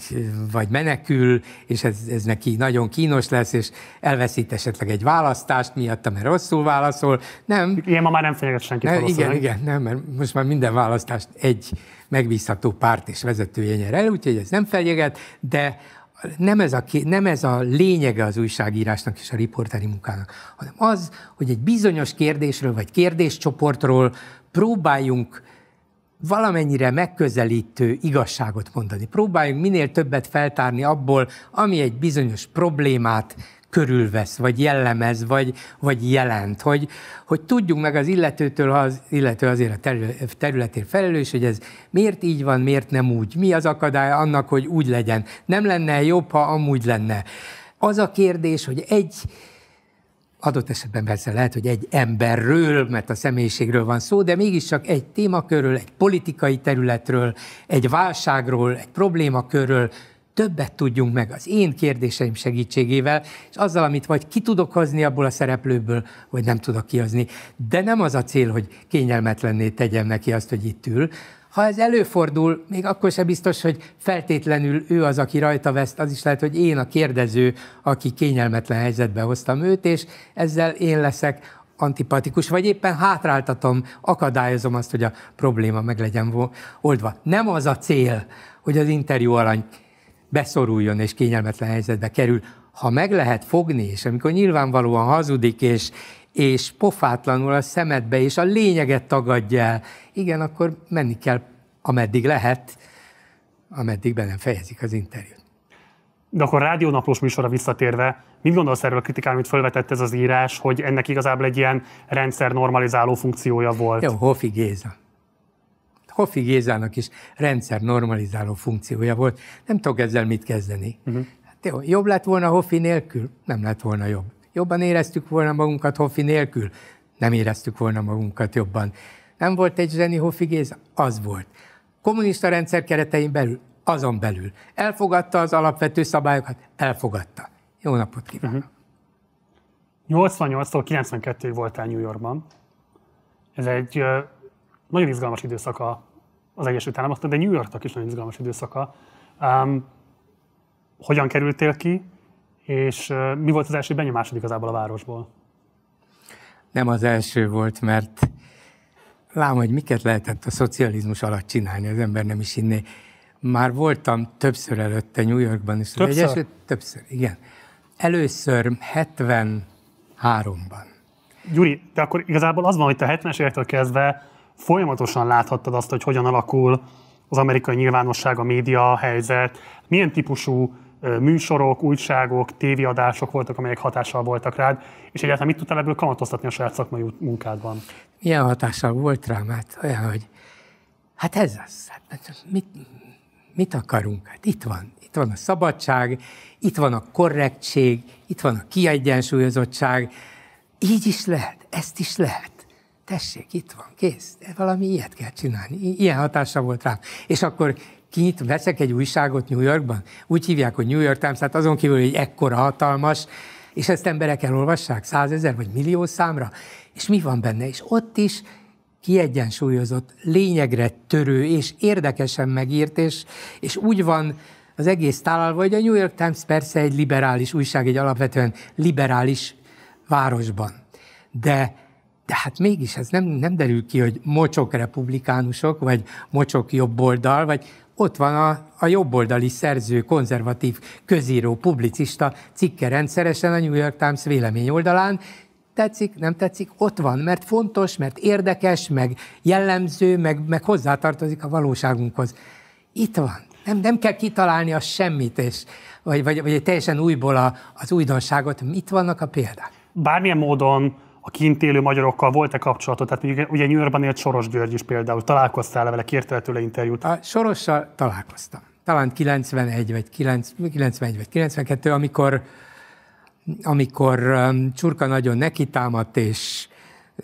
vagy menekül, és ez, ez neki nagyon kínos lesz, és elveszít esetleg egy választást miatt, mert rosszul válaszol. Nem. Ilyen ma már nem fenyeget senki nem, Igen, igen, nem, mert most már minden választást egy megbízható párt és vezetője nyer el, úgyhogy ez nem fenyeget, de nem ez, a, nem ez a lényege az újságírásnak és a riporteri munkának, hanem az, hogy egy bizonyos kérdésről vagy kérdéscsoportról próbáljunk valamennyire megközelítő igazságot mondani. Próbáljunk minél többet feltárni abból, ami egy bizonyos problémát, körülvesz, vagy jellemez, vagy, vagy jelent, hogy, hogy tudjuk meg az illetőtől, ha az illető azért a területén felelős, hogy ez miért így van, miért nem úgy, mi az akadály annak, hogy úgy legyen. Nem lenne jobb, ha amúgy lenne. Az a kérdés, hogy egy adott esetben persze lehet, hogy egy emberről, mert a személyiségről van szó, de mégiscsak egy témakörről, egy politikai területről, egy válságról, egy problémakörről, többet tudjunk meg az én kérdéseim segítségével, és azzal, amit vagy ki tudok hozni abból a szereplőből, vagy nem tudok kihozni. De nem az a cél, hogy kényelmetlenné tegyem neki azt, hogy itt ül, ha ez előfordul, még akkor sem biztos, hogy feltétlenül ő az, aki rajta veszt, az is lehet, hogy én a kérdező, aki kényelmetlen helyzetbe hoztam őt, és ezzel én leszek antipatikus, vagy éppen hátráltatom, akadályozom azt, hogy a probléma meg legyen oldva. Nem az a cél, hogy az interjú alany beszoruljon és kényelmetlen helyzetbe kerül. Ha meg lehet fogni, és amikor nyilvánvalóan hazudik, és, és pofátlanul a szemedbe, és a lényeget tagadja el, igen, akkor menni kell, ameddig lehet, ameddig be nem fejezik az interjút. De akkor rádiónaplós műsorra visszatérve, mit gondolsz erről a kritikán, amit felvetett ez az írás, hogy ennek igazából egy ilyen rendszer normalizáló funkciója volt? Jó, Hofi Géza. Hoffi Gézának is rendszer normalizáló funkciója volt. Nem tudok ezzel mit kezdeni. Uh-huh. Hát jó, jobb lett volna Hoffi nélkül? Nem lett volna jobb. Jobban éreztük volna magunkat Hoffi nélkül? Nem éreztük volna magunkat jobban. Nem volt egy zseni Hoffi Géza? Az volt. Kommunista rendszer keretein belül? Azon belül. Elfogadta az alapvető szabályokat? Elfogadta. Jó napot kívánok! Uh-huh. 88-tól 92-ig voltál New Yorkban. Ez egy nagyon izgalmas a az Egyesült Államoknak, de New Yorknak is nagyon izgalmas időszaka. Um, hogyan kerültél ki, és uh, mi volt az első benyomásod igazából a városból? Nem az első volt, mert lám, hogy miket lehetett a szocializmus alatt csinálni, az ember nem is inné. Már voltam többször előtte New Yorkban is. Többször? Egyesült, többször, igen. Először 73-ban. Gyuri, de akkor igazából az van, hogy te 70-es évektől kezdve folyamatosan láthattad azt, hogy hogyan alakul az amerikai nyilvánosság, a média, helyzet, milyen típusú műsorok, újságok, tévéadások voltak, amelyek hatással voltak rád, és egyáltalán mit tudtál ebből kamatoztatni a saját szakmai munkádban? Milyen hatással volt rám? Hát olyan, hogy hát ez az, hát, hát mit, mit akarunk? Hát itt van, itt van a szabadság, itt van a korrektség, itt van a kiegyensúlyozottság, így is lehet, ezt is lehet tessék, itt van, kész. De valami ilyet kell csinálni. Ilyen hatása volt rám. És akkor kinyit, veszek egy újságot New Yorkban, úgy hívják, hogy New York Times, tehát azon kívül, hogy ekkora hatalmas, és ezt emberek elolvassák százezer vagy millió számra, és mi van benne? És ott is kiegyensúlyozott, lényegre törő, és érdekesen megírt, és, és úgy van az egész tálalva, hogy a New York Times persze egy liberális újság, egy alapvetően liberális városban. De de hát mégis ez nem, nem derül ki, hogy mocsok republikánusok, vagy mocsok jobboldal, vagy ott van a, a jobboldali szerző, konzervatív, közíró, publicista cikke rendszeresen a New York Times vélemény oldalán, tetszik, nem tetszik, ott van, mert fontos, mert érdekes, meg jellemző, meg, meg hozzátartozik a valóságunkhoz. Itt van. Nem, nem kell kitalálni a semmit, és, vagy, vagy, vagy teljesen újból a, az újdonságot. Itt vannak a példák. Bármilyen módon a kint élő magyarokkal volt-e kapcsolatot? Tehát ugye, ugye Yorkban élt Soros György is például. Találkoztál -e vele, kértél tőle interjút? A Sorossal találkoztam. Talán 91 vagy 9, 91 vagy 92, amikor amikor um, Csurka nagyon nekitámadt, és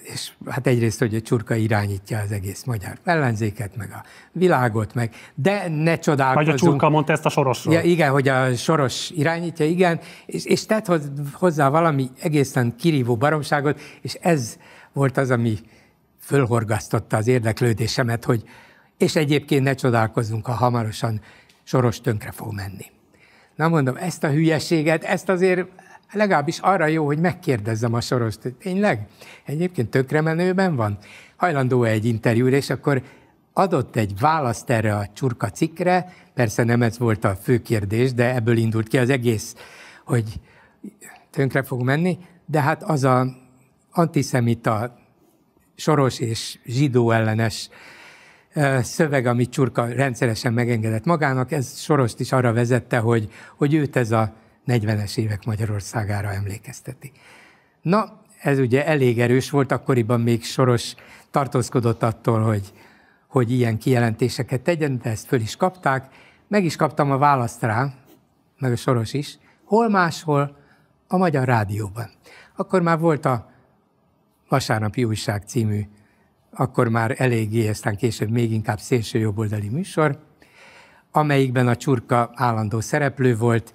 és hát egyrészt, hogy a csurka irányítja az egész magyar ellenzéket, meg a világot, meg, de ne csodálkozunk. Hogy a csurka mondta ezt a sorosról. Ja, igen, hogy a soros irányítja, igen, és, és tett hozzá valami egészen kirívó baromságot, és ez volt az, ami fölhorgasztotta az érdeklődésemet, hogy és egyébként ne csodálkozunk, ha hamarosan soros tönkre fog menni. Na mondom, ezt a hülyeséget, ezt azért legalábbis arra jó, hogy megkérdezzem a sorost, hogy tényleg egyébként tökre menőben van, hajlandó-e egy interjúra, és akkor adott egy választ erre a csurka cikkre, persze nem ez volt a fő kérdés, de ebből indult ki az egész, hogy tönkre fog menni, de hát az a antiszemita, soros és zsidó ellenes szöveg, amit Csurka rendszeresen megengedett magának, ez Sorost is arra vezette, hogy, hogy őt ez a 40-es évek Magyarországára emlékezteti. Na, ez ugye elég erős volt, akkoriban még Soros tartózkodott attól, hogy, hogy ilyen kijelentéseket tegyen, de ezt föl is kapták. Meg is kaptam a választ rá, meg a Soros is, hol máshol, a Magyar Rádióban. Akkor már volt a Vasárnapi Újság című, akkor már eléggé, aztán később még inkább szélső jobboldali műsor, amelyikben a csurka állandó szereplő volt,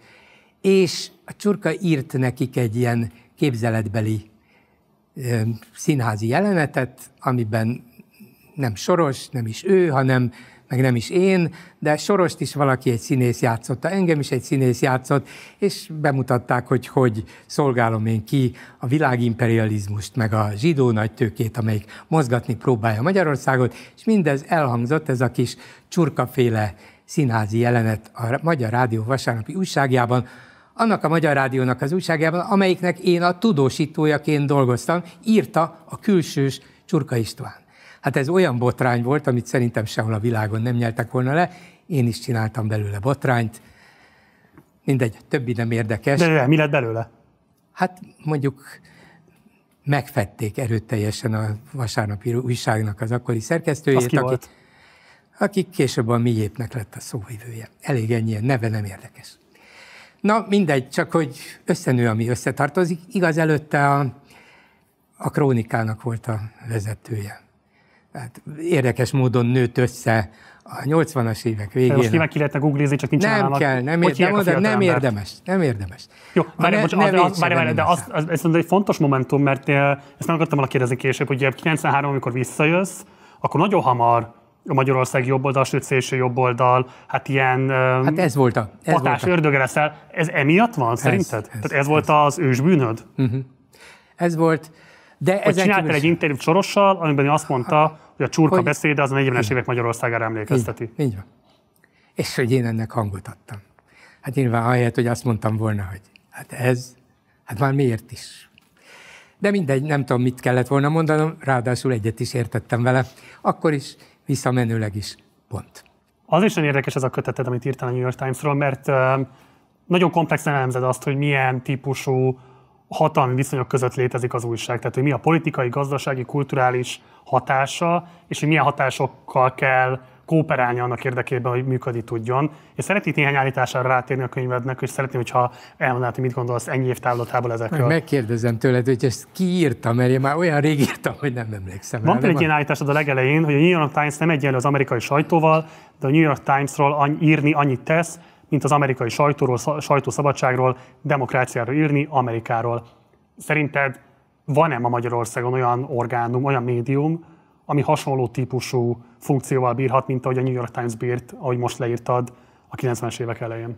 és a csurka írt nekik egy ilyen képzeletbeli ö, színházi jelenetet, amiben nem Soros, nem is ő, hanem meg nem is én, de Sorost is valaki egy színész játszotta, engem is egy színész játszott, és bemutatták, hogy hogy szolgálom én ki a világimperializmust, meg a zsidó nagytőkét, amelyik mozgatni próbálja Magyarországot, és mindez elhangzott, ez a kis csurkaféle színházi jelenet a Magyar Rádió vasárnapi újságjában, annak a Magyar Rádiónak az újságjában, amelyiknek én a tudósítójaként dolgoztam, írta a külsős Csurka István. Hát ez olyan botrány volt, amit szerintem sehol a világon nem nyeltek volna le. Én is csináltam belőle botrányt. Mindegy, többi nem érdekes. De, mi lett belőle? Hát mondjuk megfették erőteljesen a vasárnapi újságnak az akkori szerkesztőjét, akik, aki, később a mi lett a szóvivője. Elég ennyi, neve nem érdekes. Na, mindegy, csak hogy összenő, ami összetartozik. Igaz, előtte a, a krónikának volt a vezetője. Tehát érdekes módon nőtt össze a 80-as évek végén. De most nyilván ki lehetne googlizni, csak nincs Nem állat. kell, nem, érde, nem, nem, érdemes, nem érdemes. Jó, várj, ne, bocsán, ne, az, az, várj, várj, de az, az, ez egy fontos momentum, mert ezt nem akartam volna kérdezni később, hogy 93 amikor visszajössz, akkor nagyon hamar a Magyarország jobb oldal, sőt szélső jobb oldal, hát ilyen hát ez volt a, ez patás volt a... ördöge leszel. Ez emiatt van, ez, szerinted? Ez, Tehát ez, ez volt az bűnöd? Uh-huh. Mhm. Ez volt, de hogy csináltál egy interjút Sorossal, amiben azt mondta, hogy a csurka hogy... beszéde az a 40-es évek Magyarországára emlékezteti. Így, így van. És hogy én ennek hangot adtam. Hát nyilván ahelyett, hogy azt mondtam volna, hogy hát ez, hát már miért is. De mindegy, nem tudom, mit kellett volna mondanom, ráadásul egyet is értettem vele. Akkor is visszamenőleg is pont. Az is nagyon érdekes ez a köteted, amit írtál a New York Times-ról, mert nagyon komplexen elemzed azt, hogy milyen típusú hatalmi viszonyok között létezik az újság. Tehát, hogy mi a politikai, gazdasági, kulturális hatása, és hogy milyen hatásokkal kell kooperálni annak érdekében, hogy működni tudjon. És szeretnék néhány állítására rátérni a könyvednek, és szeretném, hogyha elmondanád, hogy mit gondolsz ennyi év távlatából ezekről. Majd megkérdezem tőled, hogy ezt kiírtam, mert én már olyan rég írtam, hogy nem emlékszem. Van egy ilyen állításod a legelején, hogy a New York Times nem egyenlő az amerikai sajtóval, de a New York Timesról any- írni annyit tesz, mint az amerikai sajtóról, sajtószabadságról, demokráciáról írni, Amerikáról. Szerinted van-e ma Magyarországon olyan orgánum, olyan médium, ami hasonló típusú funkcióval bírhat, mint ahogy a New York Times bírt, ahogy most leírtad a 90-es évek elején.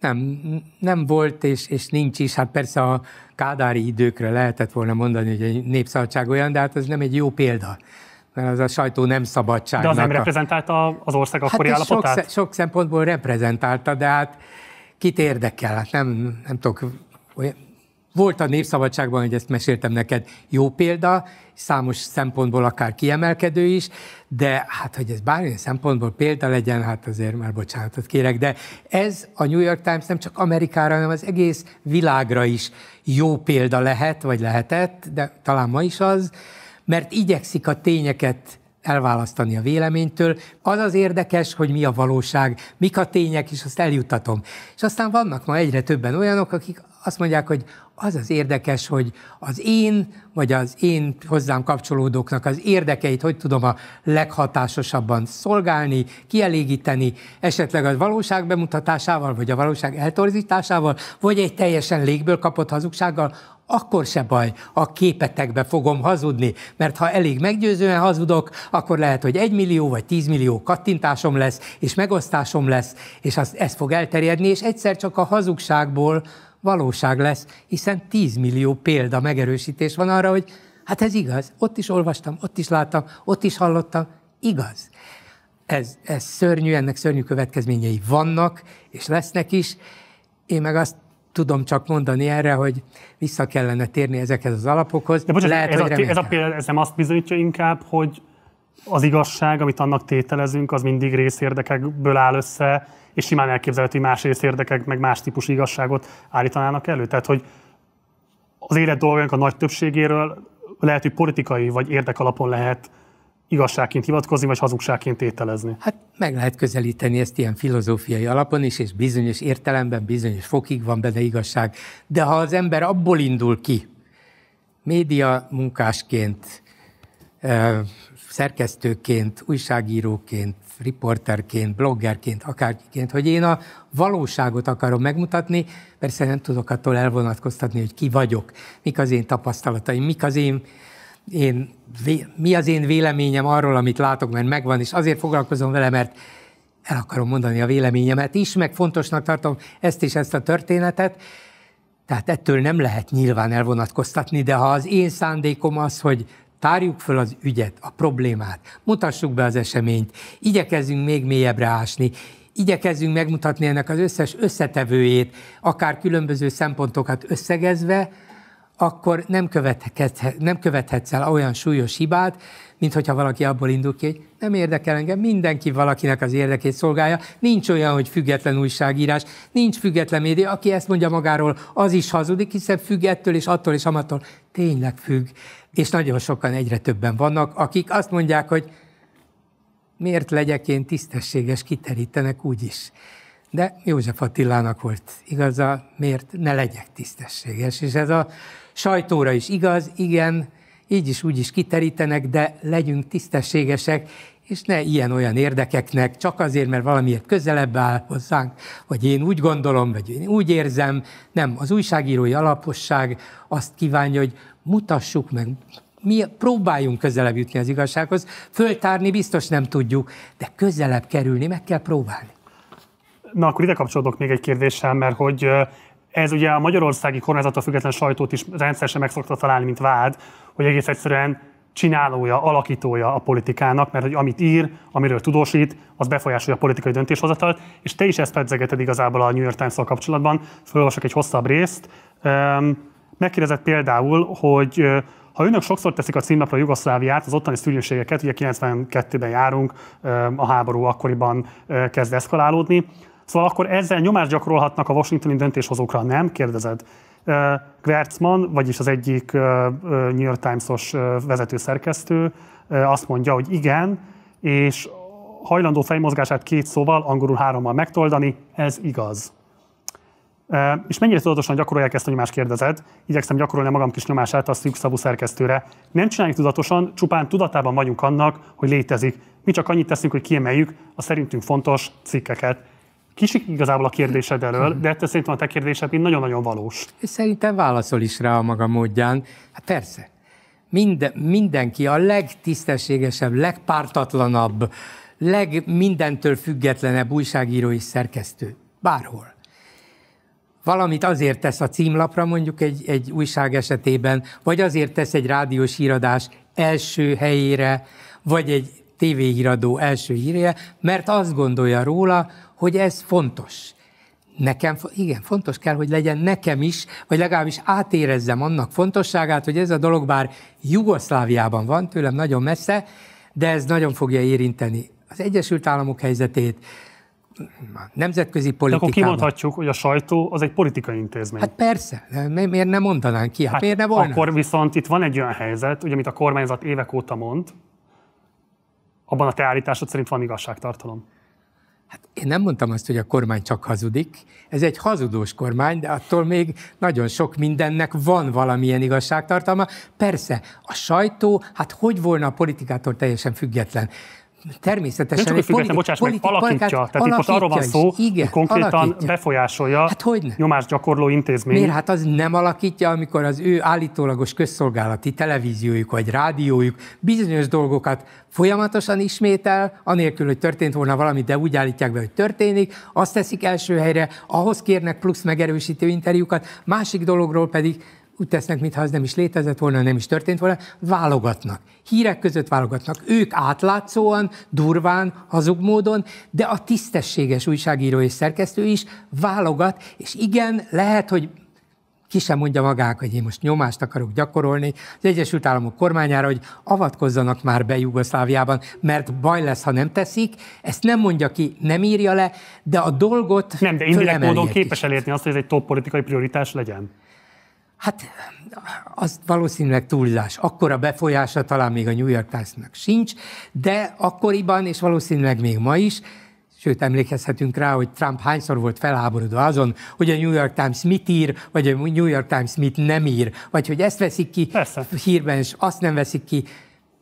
Nem, nem volt és, és nincs is. Hát persze a kádári időkre lehetett volna mondani, hogy egy népszabadság olyan, de hát ez nem egy jó példa mert az a sajtó nem szabadság. De az nem reprezentálta az ország hát akkori hát állapotát? Sok, sok szempontból reprezentálta, de hát kit érdekel? Hát nem, nem tudok, olyan, volt a Népszabadságban, hogy ezt meséltem neked, jó példa, számos szempontból akár kiemelkedő is, de hát, hogy ez bármilyen szempontból példa legyen, hát azért már bocsánatot kérek, de ez a New York Times nem csak Amerikára, hanem az egész világra is jó példa lehet, vagy lehetett, de talán ma is az, mert igyekszik a tényeket elválasztani a véleménytől. Az az érdekes, hogy mi a valóság, mik a tények, és azt eljuttatom. És aztán vannak ma egyre többen olyanok, akik azt mondják, hogy az az érdekes, hogy az én, vagy az én hozzám kapcsolódóknak az érdekeit hogy tudom a leghatásosabban szolgálni, kielégíteni, esetleg a valóság bemutatásával, vagy a valóság eltorzításával, vagy egy teljesen légből kapott hazugsággal, akkor se baj, a képetekbe fogom hazudni, mert ha elég meggyőzően hazudok, akkor lehet, hogy egy millió vagy tíz millió kattintásom lesz, és megosztásom lesz, és az, ez fog elterjedni, és egyszer csak a hazugságból valóság lesz, hiszen 10 millió példa megerősítés van arra, hogy hát ez igaz, ott is olvastam, ott is láttam, ott is hallottam, igaz. Ez, ez szörnyű, ennek szörnyű következményei vannak, és lesznek is. Én meg azt tudom csak mondani erre, hogy vissza kellene térni ezekhez az alapokhoz. De bocsánat, Lehet, ez, hogy a, ez a példa, ez nem azt bizonyítja inkább, hogy az igazság, amit annak tételezünk, az mindig részérdekekből áll össze, és simán elképzelhető, hogy más érdekek, meg más típusú igazságot állítanának elő. Tehát, hogy az élet dolgainak a nagy többségéről lehet, hogy politikai vagy alapon lehet igazságként hivatkozni, vagy hazugságként ételezni. Hát meg lehet közelíteni ezt ilyen filozófiai alapon is, és bizonyos értelemben, bizonyos fokig van benne igazság. De ha az ember abból indul ki, média munkásként, szerkesztőként, újságíróként, riporterként, bloggerként, akárkiként, hogy én a valóságot akarom megmutatni, persze nem tudok attól elvonatkoztatni, hogy ki vagyok, mik az én tapasztalataim, mik az én, én mi az én véleményem arról, amit látok, mert megvan, és azért foglalkozom vele, mert el akarom mondani a véleményemet is, meg fontosnak tartom ezt és ezt a történetet, tehát ettől nem lehet nyilván elvonatkoztatni, de ha az én szándékom az, hogy Tárjuk föl az ügyet, a problémát, mutassuk be az eseményt, igyekezzünk még mélyebbre ásni, igyekezzünk megmutatni ennek az összes összetevőjét, akár különböző szempontokat összegezve, akkor nem, nem követhetsz el olyan súlyos hibát, mint hogyha valaki abból indul ki, hogy nem érdekel engem, mindenki valakinek az érdekét szolgálja, nincs olyan, hogy független újságírás, nincs független média, aki ezt mondja magáról, az is hazudik, hiszen függ ettől és attól és amattól. Tényleg függ, és nagyon sokan egyre többen vannak, akik azt mondják, hogy miért legyek én tisztességes, kiterítenek úgyis. De József Attilának volt igaza, miért ne legyek tisztességes. És ez a sajtóra is igaz, igen, így is úgy is kiterítenek, de legyünk tisztességesek, és ne ilyen-olyan érdekeknek, csak azért, mert valamiért közelebb áll hozzánk, vagy én úgy gondolom, vagy én úgy érzem. Nem, az újságírói alaposság azt kívánja, hogy mutassuk meg, mi próbáljunk közelebb jutni az igazsághoz, föltárni biztos nem tudjuk, de közelebb kerülni meg kell próbálni. Na, akkor ide kapcsolódok még egy kérdéssel, mert hogy ez ugye a magyarországi kormányzattól független sajtót is rendszeresen meg szokta találni, mint vád, hogy egész egyszerűen csinálója, alakítója a politikának, mert hogy amit ír, amiről tudósít, az befolyásolja a politikai döntéshozatalt, és te is ezt pedzegeted igazából a New York times kapcsolatban, felolvasok egy hosszabb részt. Megkérdezett például, hogy ha önök sokszor teszik a címlapra a Jugoszláviát, az ottani szülőségeket, ugye 92-ben járunk, a háború akkoriban kezd eszkalálódni, Szóval akkor ezzel nyomást gyakorolhatnak a washingtoni döntéshozókra, nem? Kérdezed. Gwertzman, vagyis az egyik New York Times-os szerkesztő azt mondja, hogy igen, és hajlandó fejmozgását két szóval, angolul hárommal megtoldani, ez igaz. És mennyire tudatosan gyakorolják ezt a nyomást kérdezed? Igyekszem gyakorolni magam kis nyomását a szűk szavú szerkesztőre. Nem csináljuk tudatosan, csupán tudatában vagyunk annak, hogy létezik. Mi csak annyit teszünk, hogy kiemeljük a szerintünk fontos cikkeket. Kisik igazából a kérdésed elől, de ettől szerintem a te kérdésed mind nagyon-nagyon valós. Szerintem válaszol is rá a maga módján. Hát persze. Mind, mindenki a legtisztességesebb, legpártatlanabb, legmindentől függetlenebb újságíró és szerkesztő. Bárhol. Valamit azért tesz a címlapra, mondjuk egy, egy újság esetében, vagy azért tesz egy rádiós híradás első helyére, vagy egy tévéhíradó első hírje, mert azt gondolja róla, hogy ez fontos. Nekem, igen, fontos kell, hogy legyen nekem is, vagy legalábbis átérezzem annak fontosságát, hogy ez a dolog bár Jugoszláviában van, tőlem nagyon messze, de ez nagyon fogja érinteni az Egyesült Államok helyzetét, a nemzetközi politikában. De akkor kimondhatjuk, hogy a sajtó az egy politikai intézmény. Hát persze, miért nem mondanánk ki? Hát, hát miért ne volna? Akkor viszont itt van egy olyan helyzet, ugye, amit a kormányzat évek óta mond, abban a te állításod szerint van igazságtartalom. Hát én nem mondtam azt, hogy a kormány csak hazudik. Ez egy hazudós kormány, de attól még nagyon sok mindennek van valamilyen igazságtartalma. Persze, a sajtó, hát hogy volna a politikától teljesen független? Természetesen. Nem csak hogy független, bocsáss meg, alakítja. Tehát alakítja itt most arról van szó, is, igen, hogy konkrétan alakítja. befolyásolja hát hogyne. nyomásgyakorló intézmény. Miért? Hát az nem alakítja, amikor az ő állítólagos közszolgálati televíziójuk vagy rádiójuk bizonyos dolgokat folyamatosan ismétel, anélkül, hogy történt volna valami, de úgy állítják be, hogy történik, azt teszik első helyre, ahhoz kérnek plusz megerősítő interjúkat, másik dologról pedig úgy tesznek, mintha ez nem is létezett volna, nem is történt volna, válogatnak. Hírek között válogatnak. Ők átlátszóan, durván, hazug módon, de a tisztességes újságíró és szerkesztő is válogat, és igen, lehet, hogy ki sem mondja magának, hogy én most nyomást akarok gyakorolni az Egyesült Államok kormányára, hogy avatkozzanak már be Jugoszláviában, mert baj lesz, ha nem teszik. Ezt nem mondja ki, nem írja le, de a dolgot Nem, de indirekt módon képes elérni azt, hogy ez egy top politikai prioritás legyen. Hát az valószínűleg túlzás. Akkora befolyása talán még a New York Times-nak sincs, de akkoriban, és valószínűleg még ma is, sőt emlékezhetünk rá, hogy Trump hányszor volt felháborodva azon, hogy a New York Times mit ír, vagy a New York Times mit nem ír, vagy hogy ezt veszik ki Persze. hírben, és azt nem veszik ki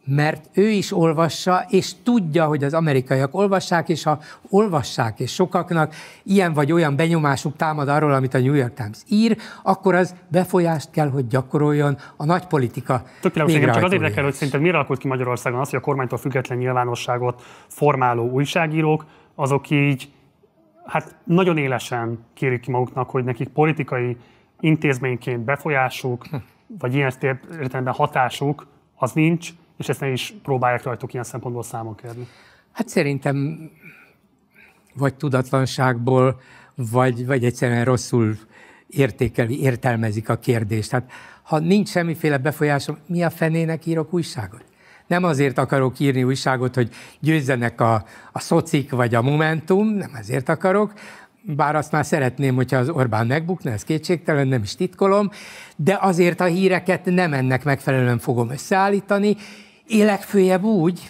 mert ő is olvassa, és tudja, hogy az amerikaiak olvassák, és ha olvassák, és sokaknak ilyen vagy olyan benyomásuk támad arról, amit a New York Times ír, akkor az befolyást kell, hogy gyakoroljon a nagy politika. Tökéletes, csak az érdekel, hogy szerintem mi alakult ki Magyarországon az, hogy a kormánytól független nyilvánosságot formáló újságírók, azok így hát nagyon élesen kérik ki maguknak, hogy nekik politikai intézményként befolyásuk, vagy ilyen értelemben hatásuk, az nincs, és ezt ne is próbálják rajtuk ilyen szempontból számon kérni? Hát szerintem vagy tudatlanságból, vagy, vagy egyszerűen rosszul értékeli, értelmezik a kérdést. Hát, ha nincs semmiféle befolyásom, mi a fenének írok újságot? Nem azért akarok írni újságot, hogy győzzenek a, a szocik vagy a momentum, nem ezért akarok, bár azt már szeretném, hogyha az Orbán megbukna, ez kétségtelen, nem is titkolom, de azért a híreket nem ennek megfelelően fogom összeállítani, Élek főjebb úgy,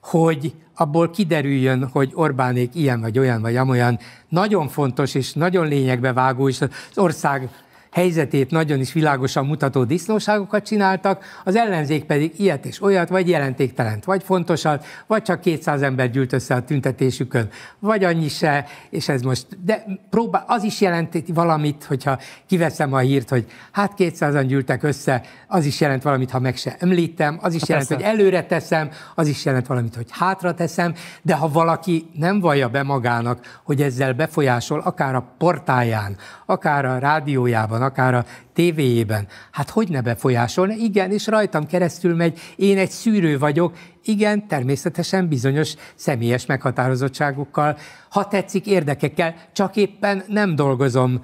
hogy abból kiderüljön, hogy Orbánék ilyen vagy olyan vagy amolyan. Nagyon fontos és nagyon lényegbe vágó, és az ország helyzetét nagyon is világosan mutató disznóságokat csináltak, az ellenzék pedig ilyet és olyat, vagy jelentéktelent, vagy fontosat, vagy csak 200 ember gyűlt össze a tüntetésükön, vagy annyi se, és ez most, de próbál, az is jelent valamit, hogyha kiveszem a hírt, hogy hát 200-an gyűltek össze, az is jelent valamit, ha meg se említem, az is hát jelent, hogy előre teszem, az is jelent valamit, hogy hátra teszem, de ha valaki nem vallja be magának, hogy ezzel befolyásol, akár a portáján, akár a rádiójában, rádióban, akár a tévéjében. Hát hogy ne befolyásolna? Igen, és rajtam keresztül megy, én egy szűrő vagyok, igen, természetesen bizonyos személyes meghatározottságukkal, ha tetszik érdekekkel, csak éppen nem dolgozom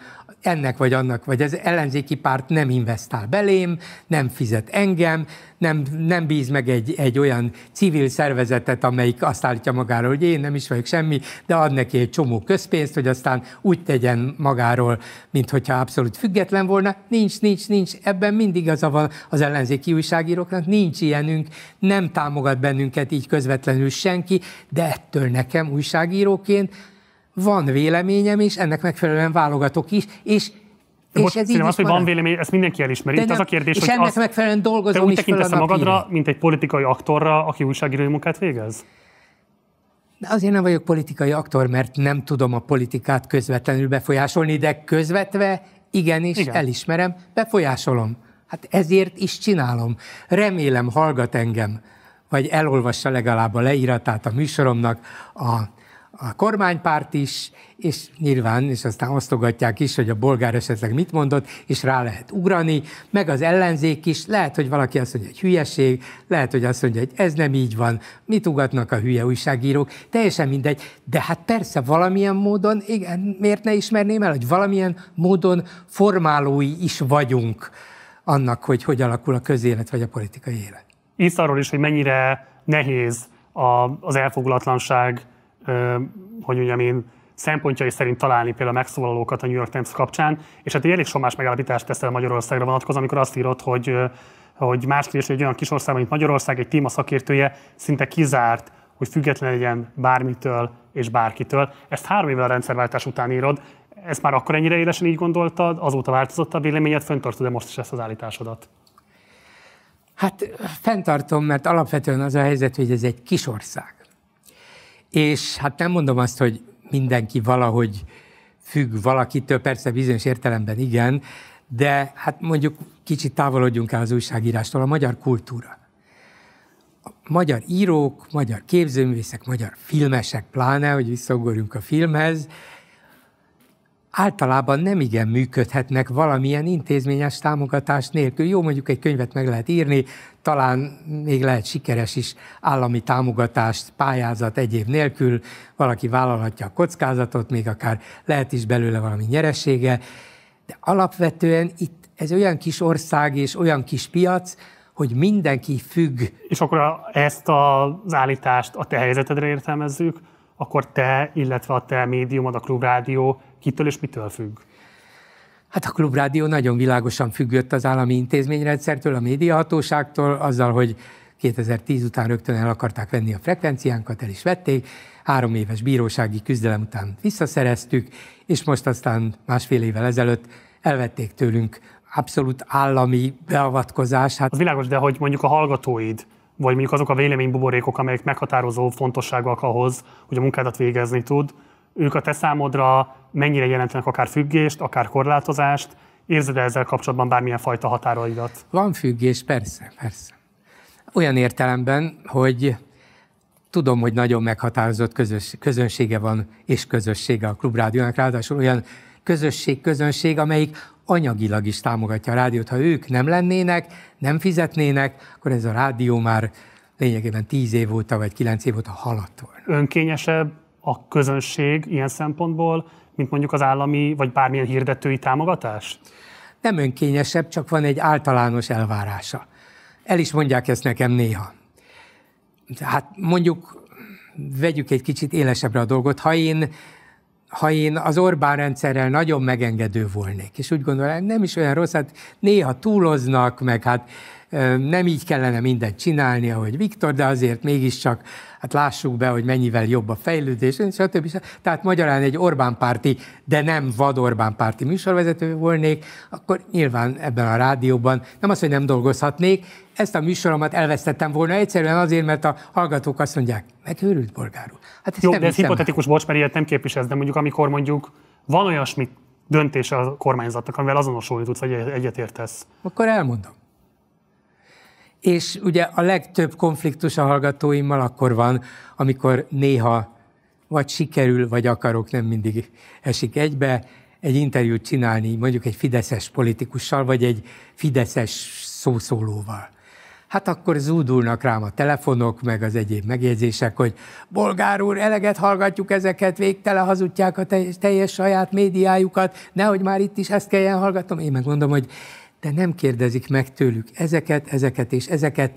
ennek vagy annak, vagy ez ellenzéki párt nem investál belém, nem fizet engem, nem, nem bíz meg egy, egy olyan civil szervezetet, amelyik azt állítja magáról, hogy én nem is vagyok semmi, de ad neki egy csomó közpénzt, hogy aztán úgy tegyen magáról, mint hogyha abszolút független volna. Nincs, nincs, nincs. Ebben mindig a van az ellenzéki újságíróknak, nincs ilyenünk, nem támogat bennünket így közvetlenül senki, de ettől nekem újságíróként van véleményem, és ennek megfelelően válogatok is, és de és ez így az, hogy van vélemény, ezt mindenki elismeri. De nem, az a kérdés, és hogy ennek az, megfelelően dolgozom te úgy tekintesz magadra, mint egy politikai aktorra, aki újságírói munkát végez? De azért nem vagyok politikai aktor, mert nem tudom a politikát közvetlenül befolyásolni, de közvetve igenis Igen. elismerem, befolyásolom. Hát ezért is csinálom. Remélem hallgat engem, vagy elolvassa legalább a leíratát a műsoromnak, a a kormánypárt is, és nyilván, és aztán osztogatják is, hogy a bolgár esetleg mit mondott, és rá lehet ugrani, meg az ellenzék is, lehet, hogy valaki azt mondja, hogy hülyeség, lehet, hogy azt mondja, hogy ez nem így van, mit ugatnak a hülye újságírók, teljesen mindegy, de hát persze valamilyen módon, igen, miért ne ismerném el, hogy valamilyen módon formálói is vagyunk annak, hogy hogy alakul a közélet vagy a politikai élet. Írsz arról is, hogy mennyire nehéz a, az elfoglatlanság hogy mondjam én, szempontjai szerint találni például megszólalókat a New York Times kapcsán, és hát egy elég somás megállapítást teszel Magyarországra vonatkozóan, amikor azt írod, hogy, hogy más kérdés, hogy egy olyan kis ország, mint Magyarország, egy téma szakértője szinte kizárt, hogy független legyen bármitől és bárkitől. Ezt három évvel a rendszerváltás után írod. Ezt már akkor ennyire élesen így gondoltad, azóta változott a véleményed, fenntartod-e most is ezt az állításodat? Hát fenntartom, mert alapvetően az a helyzet, hogy ez egy kis ország. És hát nem mondom azt, hogy mindenki valahogy függ valakitől, persze bizonyos értelemben igen, de hát mondjuk kicsit távolodjunk el az újságírástól, a magyar kultúra. A magyar írók, magyar képzőművészek, magyar filmesek, pláne, hogy visszaugorjunk a filmhez, általában nem igen működhetnek valamilyen intézményes támogatás nélkül. Jó, mondjuk egy könyvet meg lehet írni, talán még lehet sikeres is állami támogatást, pályázat egyéb nélkül, valaki vállalhatja a kockázatot, még akár lehet is belőle valami nyeresége, de alapvetően itt ez olyan kis ország és olyan kis piac, hogy mindenki függ. És akkor ezt az állítást a te helyzetedre értelmezzük, akkor te, illetve a te médiumod, a klubrádió kitől és mitől függ? Hát a klubrádió nagyon világosan függött az állami intézményrendszertől, a médiahatóságtól, azzal, hogy 2010 után rögtön el akarták venni a frekvenciánkat, el is vették, három éves bírósági küzdelem után visszaszereztük, és most aztán másfél évvel ezelőtt elvették tőlünk abszolút állami beavatkozás. Hát... Az világos, de hogy mondjuk a hallgatóid, vagy mondjuk azok a véleménybuborékok, amelyek meghatározó fontosságúak ahhoz, hogy a munkádat végezni tud, ők a te számodra mennyire jelentenek akár függést, akár korlátozást, érzed -e ezzel kapcsolatban bármilyen fajta határaidat? Van függés, persze, persze. Olyan értelemben, hogy tudom, hogy nagyon meghatározott közös, közönsége van, és közössége a klubrádiónak, ráadásul olyan közösség, közönség, amelyik anyagilag is támogatja a rádiót. Ha ők nem lennének, nem fizetnének, akkor ez a rádió már lényegében tíz év óta, vagy kilenc év óta haladt volna. Önkényesebb a közönség ilyen szempontból, mint mondjuk az állami vagy bármilyen hirdetői támogatás? Nem önkényesebb, csak van egy általános elvárása. El is mondják ezt nekem néha. Hát mondjuk vegyük egy kicsit élesebbre a dolgot. Ha én, ha én az Orbán rendszerrel nagyon megengedő volnék, és úgy gondolom, nem is olyan rossz, hát néha túloznak, meg hát nem így kellene mindent csinálni, ahogy Viktor, de azért mégiscsak, hát lássuk be, hogy mennyivel jobb a fejlődés, stb. Tehát magyarán egy Orbán párti, de nem vad Orbán párti műsorvezető volnék, akkor nyilván ebben a rádióban nem az, hogy nem dolgozhatnék, ezt a műsoromat elvesztettem volna egyszerűen azért, mert a hallgatók azt mondják, megőrült bolgár úr. Hát Jó, de ez hipotetikus, bocs, mert ilyet nem képvisel, de mondjuk amikor mondjuk van olyasmi döntése a kormányzatnak, amivel azonosulni tudsz, hogy egyetértesz. Akkor elmondom. És ugye a legtöbb konfliktus a hallgatóimmal akkor van, amikor néha vagy sikerül, vagy akarok, nem mindig esik egybe, egy interjút csinálni mondjuk egy fideszes politikussal, vagy egy fideszes szószólóval. Hát akkor zúdulnak rám a telefonok, meg az egyéb megjegyzések, hogy bolgár úr, eleget hallgatjuk ezeket, végtele hazudják a teljes, saját médiájukat, nehogy már itt is ezt kelljen hallgatnom. Én megmondom, hogy de nem kérdezik meg tőlük ezeket, ezeket és ezeket.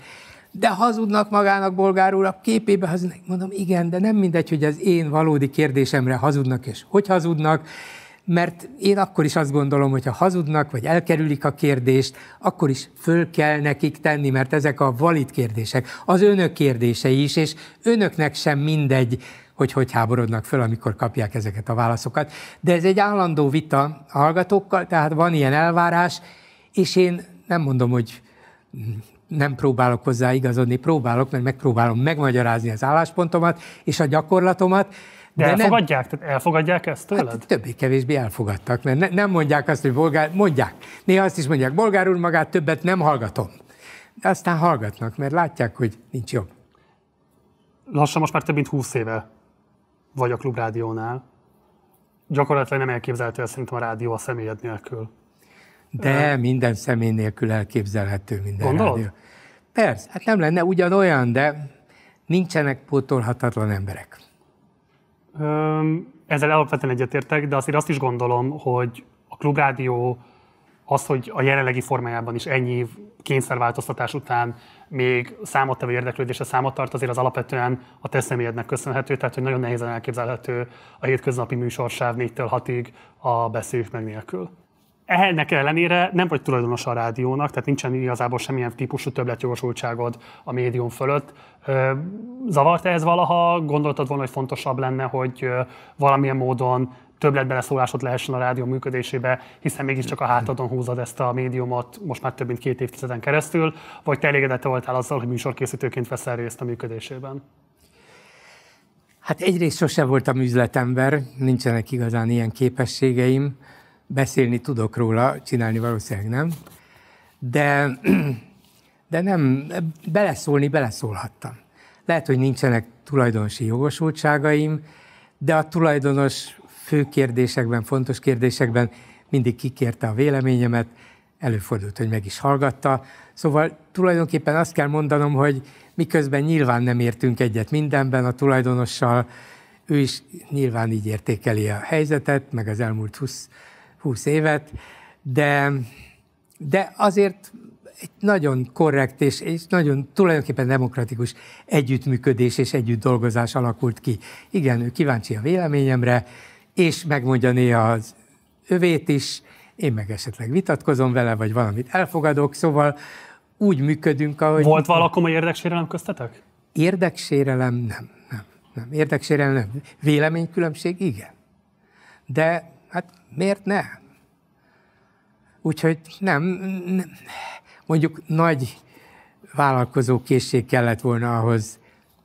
De hazudnak magának, bolgár úr, a képébe hazudnak. Mondom, igen, de nem mindegy, hogy az én valódi kérdésemre hazudnak, és hogy hazudnak, mert én akkor is azt gondolom, hogy ha hazudnak, vagy elkerülik a kérdést, akkor is föl kell nekik tenni, mert ezek a valid kérdések, az önök kérdései is, és önöknek sem mindegy, hogy hogy háborodnak föl, amikor kapják ezeket a válaszokat. De ez egy állandó vita a hallgatókkal, tehát van ilyen elvárás, és én nem mondom, hogy nem próbálok hozzá igazodni, próbálok, mert megpróbálom megmagyarázni az álláspontomat és a gyakorlatomat, de, de elfogadják? Nem, Tehát elfogadják ezt hát tőled? Hát többé-kevésbé elfogadtak, mert ne, nem mondják azt, hogy bolgár, mondják. Néha azt is mondják, bolgár úr magát többet nem hallgatom. De aztán hallgatnak, mert látják, hogy nincs jobb. Lassan most már több mint húsz éve vagy a klubrádiónál. Gyakorlatilag nem elképzelhető szerintem a rádió a személyed nélkül. De minden személy nélkül elképzelhető minden Gondolod? Rádió. Persze, hát nem lenne ugyanolyan, de nincsenek pótolhatatlan emberek. Ezzel alapvetően egyetértek, de azért azt is gondolom, hogy a klubrádió az, hogy a jelenlegi formájában is ennyi év kényszerváltoztatás után még számottevő érdeklődésre számot tart, azért az alapvetően a te személyednek köszönhető, tehát hogy nagyon nehézen elképzelhető a hétköznapi műsorsáv 4-től 6-ig a beszéljük meg nélkül ennek ellenére nem vagy tulajdonos a rádiónak, tehát nincsen igazából semmilyen típusú többletjogosultságod a médium fölött. Zavart ez valaha? Gondoltad volna, hogy fontosabb lenne, hogy valamilyen módon többletbeleszólásod lehessen a rádió működésébe, hiszen mégiscsak a hátadon húzod ezt a médiumot most már több mint két évtizeden keresztül, vagy te elégedett voltál azzal, hogy műsorkészítőként veszel részt a működésében? Hát egyrészt sose voltam üzletember, nincsenek igazán ilyen képességeim beszélni tudok róla, csinálni valószínűleg nem, de, de nem, beleszólni beleszólhattam. Lehet, hogy nincsenek tulajdonosi jogosultságaim, de a tulajdonos fő kérdésekben, fontos kérdésekben mindig kikérte a véleményemet, előfordult, hogy meg is hallgatta. Szóval tulajdonképpen azt kell mondanom, hogy miközben nyilván nem értünk egyet mindenben a tulajdonossal, ő is nyilván így értékeli a helyzetet, meg az elmúlt 20 20 évet, de, de azért egy nagyon korrekt és, és nagyon tulajdonképpen demokratikus együttműködés és együtt dolgozás alakult ki. Igen, ő kíváncsi a véleményemre, és megmondja néha az övét is, én meg esetleg vitatkozom vele, vagy valamit elfogadok, szóval úgy működünk, ahogy... Volt valakom a érdeksérelem köztetek? Érdeksérelem nem, nem, nem. Érdeksérelem nem. Véleménykülönbség igen. De Hát miért ne? Úgyhogy nem, nem, mondjuk nagy vállalkozó készség kellett volna ahhoz.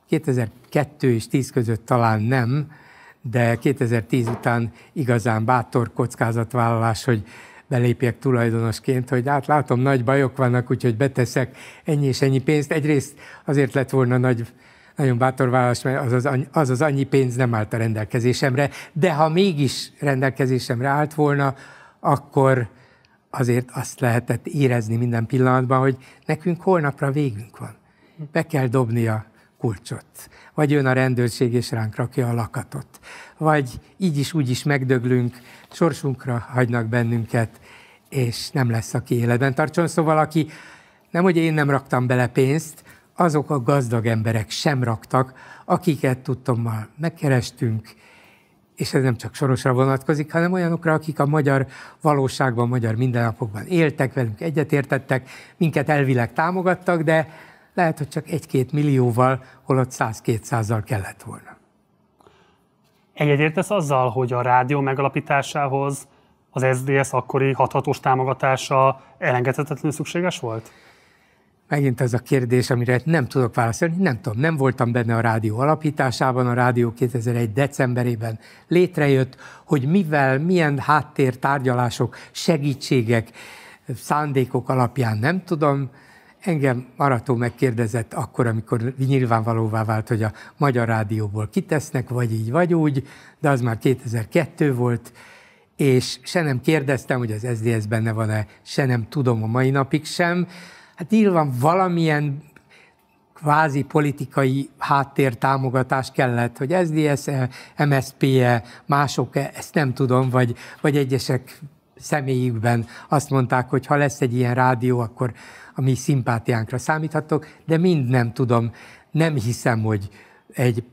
2002 és 10 között talán nem, de 2010 után igazán bátor kockázatvállalás, hogy belépjek tulajdonosként, hogy hát látom, nagy bajok vannak, úgyhogy beteszek ennyi és ennyi pénzt. Egyrészt azért lett volna nagy nagyon bátor válasz, mert az az, az az annyi pénz nem állt a rendelkezésemre, de ha mégis rendelkezésemre állt volna, akkor azért azt lehetett érezni minden pillanatban, hogy nekünk holnapra végünk van. Be kell dobni a kulcsot. Vagy jön a rendőrség és ránk rakja a lakatot. Vagy így is, úgy is megdöglünk, sorsunkra hagynak bennünket, és nem lesz, aki életben tartson. Szóval, aki nem, hogy én nem raktam bele pénzt, azok a gazdag emberek sem raktak, akiket tudtommal megkerestünk, és ez nem csak sorosra vonatkozik, hanem olyanokra, akik a magyar valóságban, magyar mindennapokban éltek, velünk egyetértettek, minket elvileg támogattak, de lehet, hogy csak egy-két millióval, holott 100-200-zal kellett volna. Egyetértesz azzal, hogy a rádió megalapításához az SZDSZ akkori hathatós támogatása elengedhetetlenül szükséges volt? megint az a kérdés, amire nem tudok válaszolni, nem tudom, nem voltam benne a rádió alapításában, a rádió 2001 decemberében létrejött, hogy mivel, milyen háttértárgyalások, segítségek, szándékok alapján nem tudom, Engem Marató megkérdezett akkor, amikor nyilvánvalóvá vált, hogy a Magyar Rádióból kitesznek, vagy így, vagy úgy, de az már 2002 volt, és se nem kérdeztem, hogy az SZDSZ benne van-e, se nem tudom a mai napig sem. Hát nyilván valamilyen kvázi politikai háttértámogatás kellett, hogy SZDSZ, -e, MSP -e, mások -e, ezt nem tudom, vagy, vagy egyesek személyükben azt mondták, hogy ha lesz egy ilyen rádió, akkor a mi szimpátiánkra számíthatok, de mind nem tudom, nem hiszem, hogy egy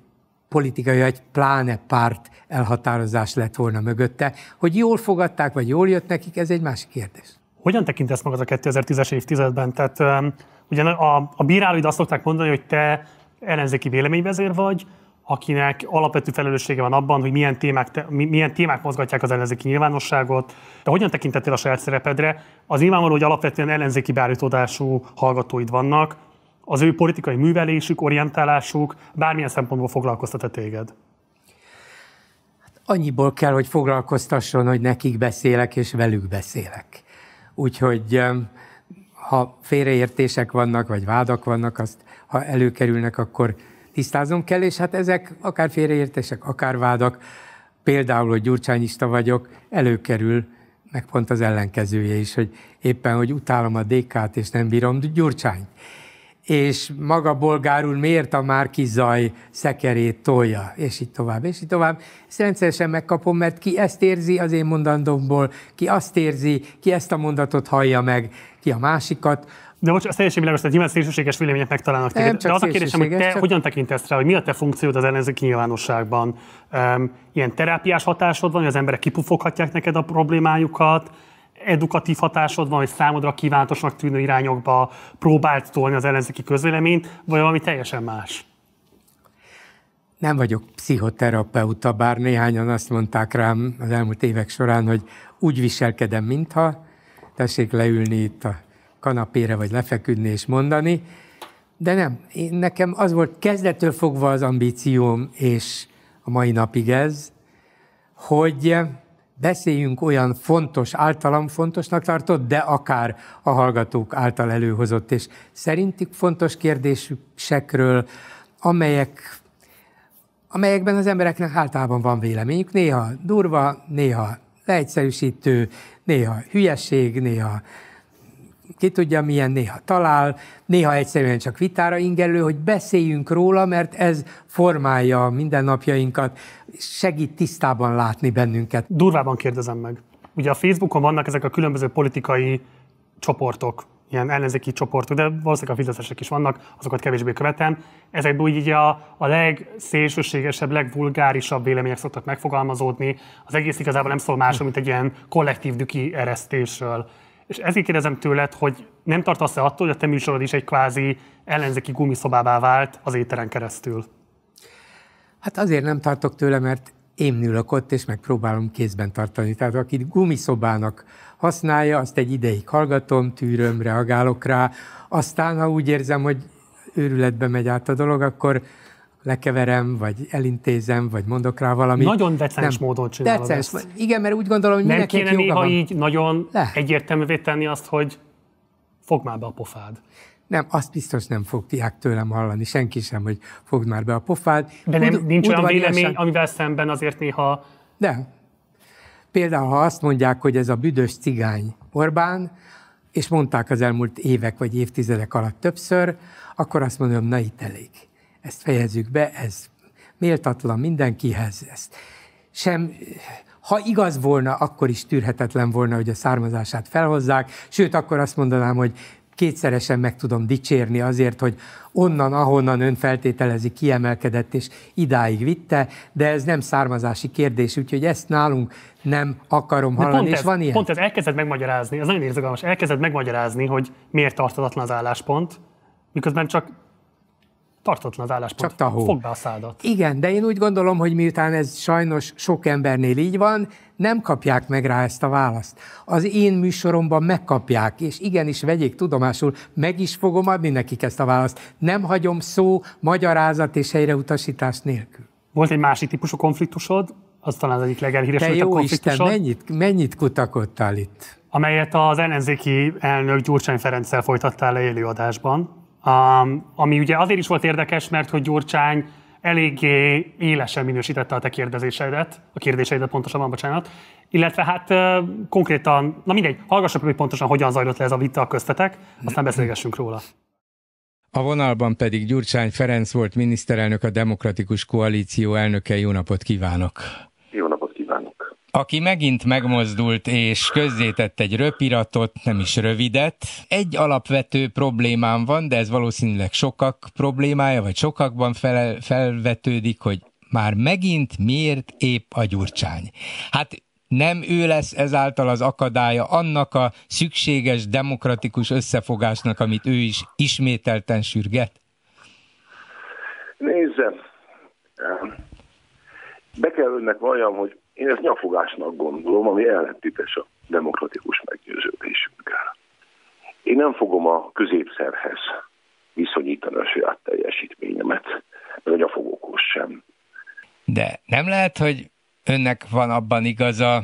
politikai, egy pláne párt elhatározás lett volna mögötte. Hogy jól fogadták, vagy jól jött nekik, ez egy másik kérdés. Hogyan tekintesz magad a 2010-es évtizedben? Tehát ugye a, a bíráloid azt szokták mondani, hogy te ellenzéki véleményvezér vagy, akinek alapvető felelőssége van abban, hogy milyen témák, te, milyen témák mozgatják az ellenzéki nyilvánosságot. De hogyan tekintettél a saját szerepedre? Az nyilvánvaló, hogy alapvetően ellenzéki beállítódású hallgatóid vannak, az ő politikai művelésük, orientálásuk bármilyen szempontból foglalkoztat-e téged? Hát annyiból kell, hogy foglalkoztasson, hogy nekik beszélek és velük beszélek. Úgyhogy ha félreértések vannak, vagy vádak vannak, azt ha előkerülnek, akkor tisztázom kell, és hát ezek akár félreértések, akár vádak, például, hogy gyurcsányista vagyok, előkerül, meg pont az ellenkezője is, hogy éppen, hogy utálom a DK-t, és nem bírom Gyurcsányt és maga bolgárul miért a márki zaj szekerét tolja, és így tovább, és így tovább. Ezt rendszeresen megkapom, mert ki ezt érzi az én mondandomból, ki azt érzi, ki ezt a mondatot hallja meg, ki a másikat. De most az teljesen világos, hogy nyilván szélsőséges vélemények megtalálnak téged. De az a kérdésem, hogy te csak... hogyan tekintesz rá, hogy mi a te funkciód az ellenzéki nyilvánosságban? Um, ilyen terápiás hatásod van, hogy az emberek kipufoghatják neked a problémájukat, edukatív hatásod van, hogy számodra kívánatosnak tűnő irányokba próbált tolni az ellenzéki közvéleményt, vagy valami teljesen más? Nem vagyok pszichoterapeuta, bár néhányan azt mondták rám az elmúlt évek során, hogy úgy viselkedem, mintha tessék leülni itt a kanapére, vagy lefeküdni és mondani, de nem. Én, nekem az volt kezdetől fogva az ambícióm, és a mai napig ez, hogy beszéljünk olyan fontos, általam fontosnak tartott, de akár a hallgatók által előhozott és szerintük fontos kérdésekről, amelyek, amelyekben az embereknek általában van véleményük, néha durva, néha leegyszerűsítő, néha hülyeség, néha ki tudja milyen, néha talál, néha egyszerűen csak vitára ingerlő, hogy beszéljünk róla, mert ez formálja mindennapjainkat, segít tisztában látni bennünket. Durvában kérdezem meg. Ugye a Facebookon vannak ezek a különböző politikai csoportok, ilyen ellenzéki csoportok, de valószínűleg a fideszesek is vannak, azokat kevésbé követem. Ezekből így a, a legszélsőségesebb, legvulgárisabb vélemények szoktak megfogalmazódni. Az egész igazából nem szól másról, mint egy ilyen kollektív düki eresztésről. És ezért kérdezem tőled, hogy nem tartasz-e attól, hogy a te műsorod is egy kvázi ellenzéki gumiszobává vált az éteren keresztül? Hát azért nem tartok tőle, mert én ülök ott, és megpróbálom kézben tartani. Tehát aki gumiszobának használja, azt egy ideig hallgatom, tűröm, reagálok rá. Aztán, ha úgy érzem, hogy őrületbe megy át a dolog, akkor lekeverem, vagy elintézem, vagy mondok rá valamit. Nagyon decens nem, módon csinálod decens, ezt. Igen, mert úgy gondolom, hogy Nem kéne néha van. így nagyon Le. egyértelművé tenni azt, hogy fogd már be a pofád. Nem, azt biztos nem fogják tőlem hallani, senki sem, hogy fogd már be a pofád. De nem, Ud, nincs olyan vélemény, amivel szemben azért néha... De. Például, ha azt mondják, hogy ez a büdös cigány Orbán, és mondták az elmúlt évek vagy évtizedek alatt többször, akkor azt mondom, na itt elég. Ezt fejezzük be, ez méltatlan mindenkihez. Ezt sem, ha igaz volna, akkor is tűrhetetlen volna, hogy a származását felhozzák, sőt, akkor azt mondanám, hogy kétszeresen meg tudom dicsérni azért, hogy onnan, ahonnan ön feltételezi, kiemelkedett és idáig vitte, de ez nem származási kérdés, úgyhogy ezt nálunk nem akarom hallani, pont és ez, van ilyen. Pont ez, elkezded megmagyarázni, ez nagyon érzegalmas, elkezded megmagyarázni, hogy miért tartalatlan az álláspont, miközben csak tartatlan az álláspont. Csak tahó. Fogd be a szádat. Igen, de én úgy gondolom, hogy miután ez sajnos sok embernél így van, nem kapják meg rá ezt a választ. Az én műsoromban megkapják, és igenis vegyék tudomásul, meg is fogom adni nekik ezt a választ. Nem hagyom szó, magyarázat és helyreutasítás nélkül. Volt egy másik típusú konfliktusod, az talán az egyik legelhíresebb konfliktusod. Te jó Isten, mennyit, mennyit kutakodtál itt? Amelyet az ellenzéki elnök Gyurcsány Ferenccel folytattál le élőadásban. Um, ami ugye azért is volt érdekes, mert hogy Gyurcsány eléggé élesen minősítette a te kérdéseidet, a kérdéseidet pontosabban, bocsánat, illetve hát konkrétan, na mindegy, hallgassuk, hogy pontosan hogyan zajlott le ez a vita a köztetek, aztán beszélgessünk róla. A vonalban pedig Gyurcsány Ferenc volt miniszterelnök, a Demokratikus Koalíció elnöke. Jó napot kívánok! Jó napot! aki megint megmozdult és közzétett egy röpiratot, nem is rövidet. Egy alapvető problémám van, de ez valószínűleg sokak problémája, vagy sokakban fel, felvetődik, hogy már megint miért épp a gyurcsány? Hát nem ő lesz ezáltal az akadálya annak a szükséges demokratikus összefogásnak, amit ő is ismételten sürget? Nézzem, be kell önnek valljam, hogy én ezt nyafogásnak gondolom, ami ellentétes a demokratikus meggyőződésünkkel. Én nem fogom a középszerhez viszonyítani a saját teljesítményemet, mert a nyafogókhoz sem. De nem lehet, hogy önnek van abban igaza,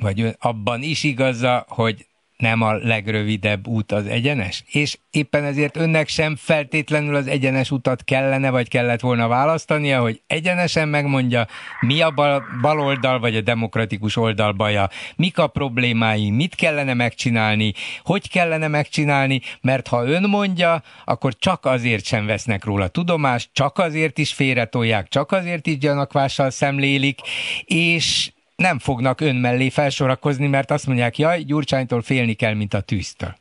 vagy abban is igaza, hogy nem a legrövidebb út az egyenes? És éppen ezért önnek sem feltétlenül az egyenes utat kellene, vagy kellett volna választania, hogy egyenesen megmondja, mi a bal, bal oldal, vagy a demokratikus oldal baja, mik a problémái, mit kellene megcsinálni, hogy kellene megcsinálni, mert ha ön mondja, akkor csak azért sem vesznek róla tudomást, csak azért is félretolják, csak azért is gyanakvással szemlélik, és nem fognak ön mellé felsorakozni, mert azt mondják, jaj, Gyurcsánytól félni kell, mint a tűztől.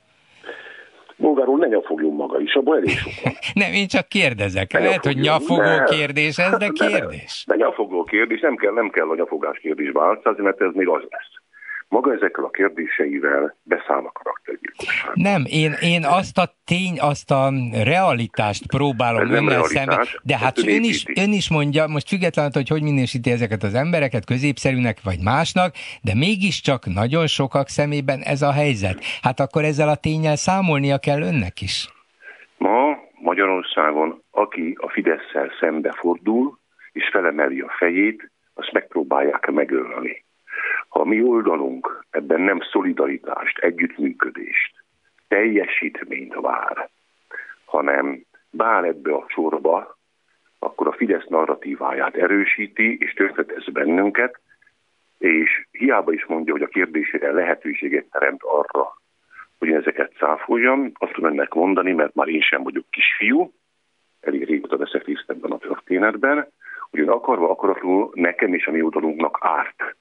Bolgár ne nyafogjunk maga is, abban elég sok nem, én csak kérdezek. Ne Lehet, hogy nyafogó ne. kérdés ez, de kérdés. Ne, ne, ne, nyafogó kérdés, nem kell, nem kell a nyafogás kérdés választani, mert ez még az lesz maga ezekkel a kérdéseivel beszáll a karaktergyilkosság. Nem, én, én azt a tény, azt a realitást próbálom Ez önnel szemben, de hát ön is, ön is mondja, most függetlenül, hogy hogy minősíti ezeket az embereket, középszerűnek vagy másnak, de mégiscsak nagyon sokak szemében ez a helyzet. Hát akkor ezzel a tényel számolnia kell önnek is. Ma Magyarországon, aki a Fideszsel szembe fordul, és felemeli a fejét, azt megpróbálják megölni a mi oldalunk ebben nem szolidaritást, együttműködést, teljesítményt vár, hanem bár ebbe a sorba, akkor a Fidesz narratíváját erősíti, és tönkretesz bennünket, és hiába is mondja, hogy a kérdésére lehetőséget teremt arra, hogy én ezeket száfoljam, azt tudom ennek mondani, mert már én sem vagyok kisfiú, elég régóta veszek részt ebben a történetben, hogy akarva akaratul nekem és a mi oldalunknak árt.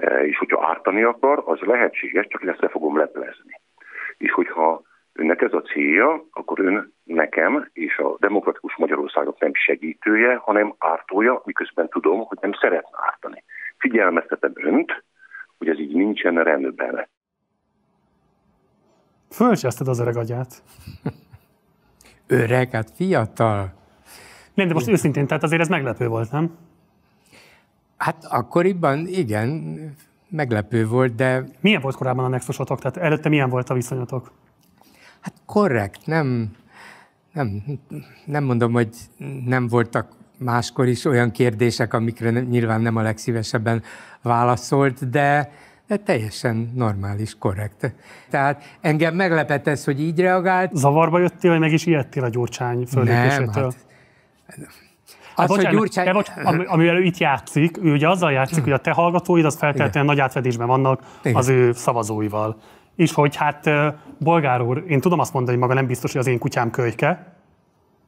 Eh, és hogyha ártani akar, az lehetséges, csak ezt le fogom leplezni. És hogyha önnek ez a célja, akkor ön nekem és a demokratikus Magyarországnak nem segítője, hanem ártója, miközben tudom, hogy nem szeretne ártani. Figyelmeztetem önt, hogy ez így nincsen rendben. Fölcseszted az öreg agyát. öreg, hát fiatal. Nem, de most őszintén, tehát azért ez meglepő volt, nem? Hát akkoriban igen, meglepő volt, de... Milyen volt korábban a nexusotok? Tehát előtte milyen volt a viszonyatok? Hát korrekt, nem, nem, nem mondom, hogy nem voltak máskor is olyan kérdések, amikre nem, nyilván nem a legszívesebben válaszolt, de, de teljesen normális, korrekt. Tehát engem meglepett ez, hogy így reagált. Zavarba jöttél, vagy meg is ijedtél a Gyurcsány fölépésétől? Nem, hát, Hát az, bocsánat, hogy Gyurcsány... de bocs, am, amivel ő itt játszik, ő ugye azzal játszik, hogy a te hallgatóid az feltétlenül nagy átfedésben vannak Igen. az ő szavazóival. És hogy hát, bolgár úr, én tudom azt mondani, hogy maga nem biztos, hogy az én kutyám kölyke,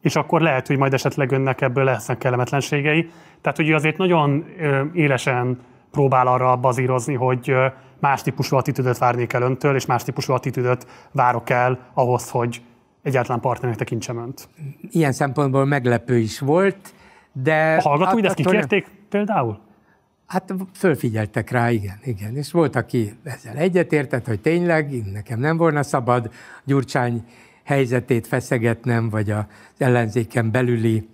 és akkor lehet, hogy majd esetleg önnek ebből lesznek kellemetlenségei. Tehát, hogy ő azért nagyon élesen próbál arra bazírozni, hogy más típusú attitűdöt várnék el öntől, és más típusú attitűdöt várok el ahhoz, hogy egyáltalán partnernek tekintsem önt. Ilyen szempontból meglepő is volt. De a hallgatóid ezt kikérték nem... például? Hát fölfigyeltek rá, igen, igen. És volt, aki ezzel egyetértett, hogy tényleg nekem nem volna szabad Gyurcsány helyzetét feszegetnem, vagy az ellenzéken belüli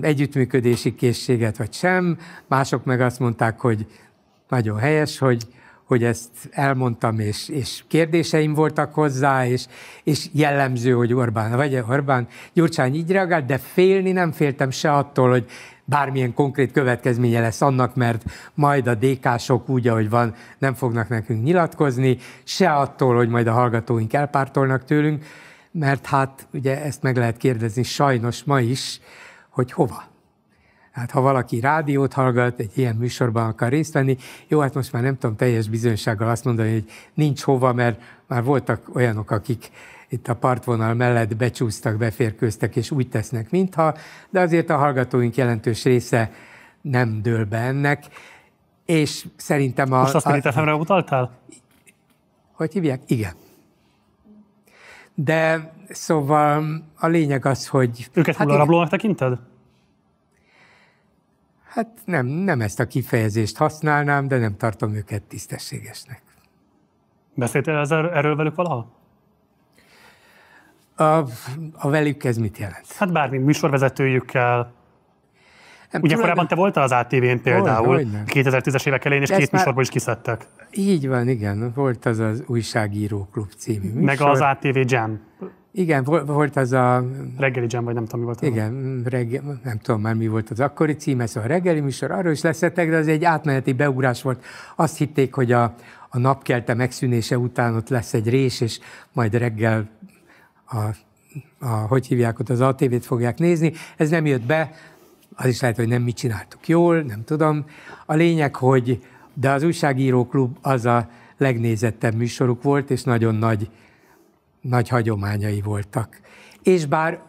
együttműködési készséget, vagy sem. Mások meg azt mondták, hogy nagyon helyes, hogy hogy ezt elmondtam, és, és kérdéseim voltak hozzá, és, és jellemző, hogy Orbán, vagy Orbán Gyurcsány így reagált, de félni nem féltem se attól, hogy bármilyen konkrét következménye lesz annak, mert majd a DK-sok úgy, ahogy van, nem fognak nekünk nyilatkozni, se attól, hogy majd a hallgatóink elpártolnak tőlünk, mert hát ugye ezt meg lehet kérdezni sajnos ma is, hogy hova. Tehát ha valaki rádiót hallgat, egy ilyen műsorban akar részt venni, jó, hát most már nem tudom teljes bizonysággal azt mondani, hogy nincs hova, mert már voltak olyanok, akik itt a partvonal mellett becsúsztak, beférkőztek, és úgy tesznek, mintha, de azért a hallgatóink jelentős része nem dől be ennek, és szerintem a... Most a mondjuk, hogy utaltál? Hogy hívják? Igen. De szóval a lényeg az, hogy... Őket hát hullarablónak tekinted? Hát nem, nem ezt a kifejezést használnám, de nem tartom őket tisztességesnek. Beszéltél ezzel er-, erről velük valaha? A, a velük ez mit jelent? Hát bármi, műsorvezetőjükkel. Nem, Ugye korábban te voltál az ATV-n például, hogy, hogy 2010-es évek elején, és de két műsorból is kiszedtek. Így van, igen. Volt az az Újságíró Klub című műsor. Meg az ATV Jam igen, volt az a... Reggeli jam, vagy nem tudom, mi volt. Igen, regge, nem tudom már, mi volt az akkori címe, szóval a reggeli műsor, arról is leszettek, de az egy átmeneti beugrás volt. Azt hitték, hogy a, a napkelte megszűnése után ott lesz egy rés, és majd reggel a, a hogy hívják ott, az ATV-t fogják nézni. Ez nem jött be, az is lehet, hogy nem mi csináltuk jól, nem tudom. A lényeg, hogy de az újságíróklub az a legnézettebb műsoruk volt, és nagyon nagy nagy hagyományai voltak. És bár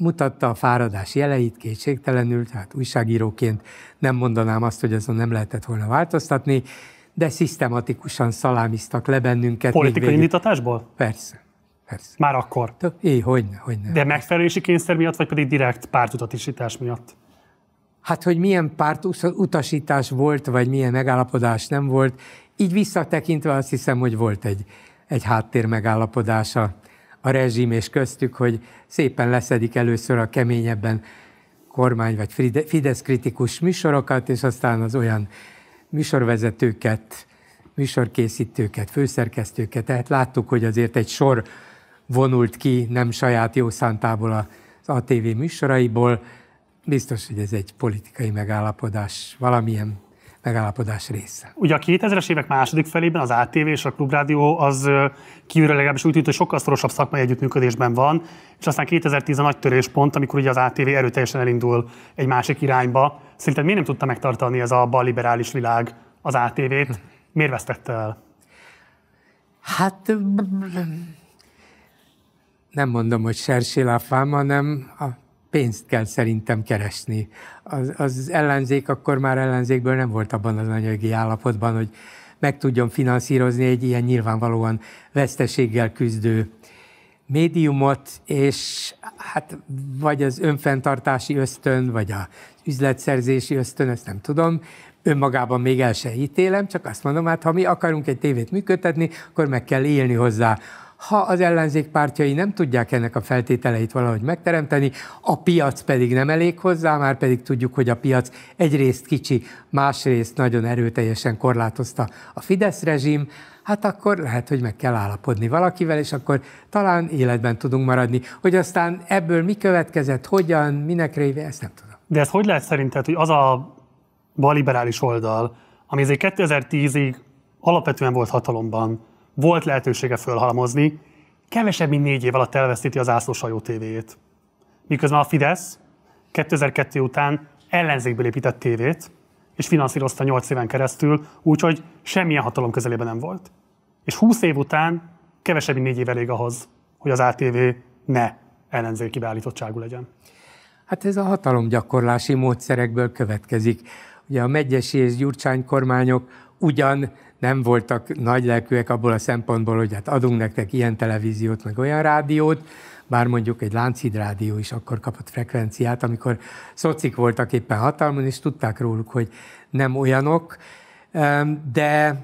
mutatta a fáradás jeleit kétségtelenül, tehát újságíróként nem mondanám azt, hogy azon nem lehetett volna változtatni, de szisztematikusan szalámiztak le bennünket. Politikai indítatásból? Persze. Persze. Már akkor? É, hogy hogyne. De megfelelési kényszer miatt, vagy pedig direkt pártutatisítás miatt? Hát, hogy milyen pártutasítás volt, vagy milyen megállapodás nem volt, így visszatekintve azt hiszem, hogy volt egy egy háttér megállapodása a rezsim és köztük, hogy szépen leszedik először a keményebben kormány vagy Fidesz kritikus műsorokat, és aztán az olyan műsorvezetőket, műsorkészítőket, főszerkesztőket. Tehát láttuk, hogy azért egy sor vonult ki nem saját jó szántából az ATV műsoraiból. Biztos, hogy ez egy politikai megállapodás valamilyen megállapodás része. Ugye a 2000-es évek második felében az ATV és a Klubrádió az kívülről legalábbis úgy tűnt, hogy sokkal szorosabb szakmai együttműködésben van, és aztán 2010 a nagy töréspont, amikor ugye az ATV erőteljesen elindul egy másik irányba. Szerinted miért nem tudta megtartani ez a liberális világ az ATV-t? Miért vesztette el? Hát nem mondom, hogy serséláfám, hanem a pénzt kell szerintem keresni. Az, az ellenzék akkor már ellenzékből nem volt abban az anyagi állapotban, hogy meg tudjon finanszírozni egy ilyen nyilvánvalóan veszteséggel küzdő médiumot, és hát vagy az önfenntartási ösztön, vagy az üzletszerzési ösztön, ezt nem tudom, önmagában még el se ítélem, csak azt mondom, hát ha mi akarunk egy tévét működtetni, akkor meg kell élni hozzá ha az ellenzék pártjai nem tudják ennek a feltételeit valahogy megteremteni, a piac pedig nem elég hozzá, már pedig tudjuk, hogy a piac egyrészt kicsi, másrészt nagyon erőteljesen korlátozta a Fidesz rezsim, hát akkor lehet, hogy meg kell állapodni valakivel, és akkor talán életben tudunk maradni. Hogy aztán ebből mi következett, hogyan, minek réve, ezt nem tudom. De ez hogy lehet szerinted, hogy az a baliberális oldal, ami azért 2010-ig alapvetően volt hatalomban, volt lehetősége fölhalmozni, kevesebb mint négy év alatt elvesztíti az hajó tévéjét. Miközben a Fidesz 2002 után ellenzékből épített tévét, és finanszírozta 8 éven keresztül, úgyhogy semmilyen hatalom közelében nem volt. És 20 év után kevesebb, mint négy év elég ahhoz, hogy az ATV ne ellenzéki beállítottságú legyen. Hát ez a hatalomgyakorlási módszerekből következik. Ugye a Megyesi és Gyurcsány kormányok ugyan nem voltak nagy lelkűek abból a szempontból, hogy hát adunk nektek ilyen televíziót, meg olyan rádiót, bár mondjuk egy Lánchíd rádió is akkor kapott frekvenciát, amikor szocik voltak éppen hatalmon, és tudták róluk, hogy nem olyanok, de,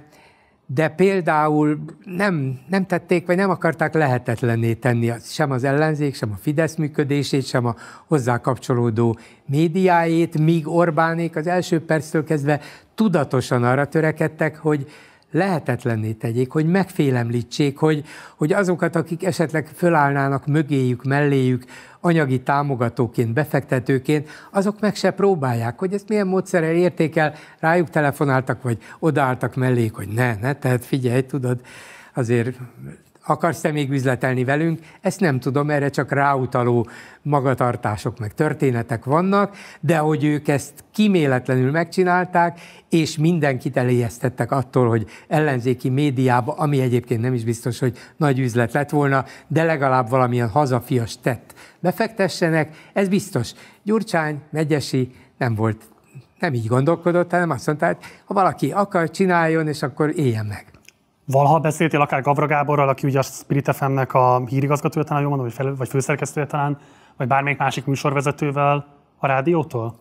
de például nem, nem tették, vagy nem akarták lehetetlenné tenni sem az ellenzék, sem a Fidesz működését, sem a hozzá kapcsolódó médiáét, míg Orbánék az első perctől kezdve tudatosan arra törekedtek, hogy lehetetlenné tegyék, hogy megfélemlítsék, hogy, hogy azokat, akik esetleg fölállnának mögéjük, melléjük, anyagi támogatóként, befektetőként, azok meg se próbálják, hogy ezt milyen módszerrel értékel, rájuk telefonáltak, vagy odaálltak melléjük, hogy ne, ne, tehát figyelj, tudod, azért akarsz-e még üzletelni velünk? Ezt nem tudom, erre csak ráutaló magatartások meg történetek vannak, de hogy ők ezt kiméletlenül megcsinálták, és mindenkit eléjeztettek attól, hogy ellenzéki médiába, ami egyébként nem is biztos, hogy nagy üzlet lett volna, de legalább valamilyen hazafias tett befektessenek, ez biztos. Gyurcsány, Megyesi nem volt, nem így gondolkodott, hanem azt mondta, hogy hát, ha valaki akar, csináljon, és akkor éljen meg. Valaha beszéltél akár Gavra Gáborral, aki ugye a Spirit FM-nek a hírigazgatója talán, jól mondom, vagy, fel, vagy főszerkesztője talán, vagy bármelyik másik műsorvezetővel a rádiótól?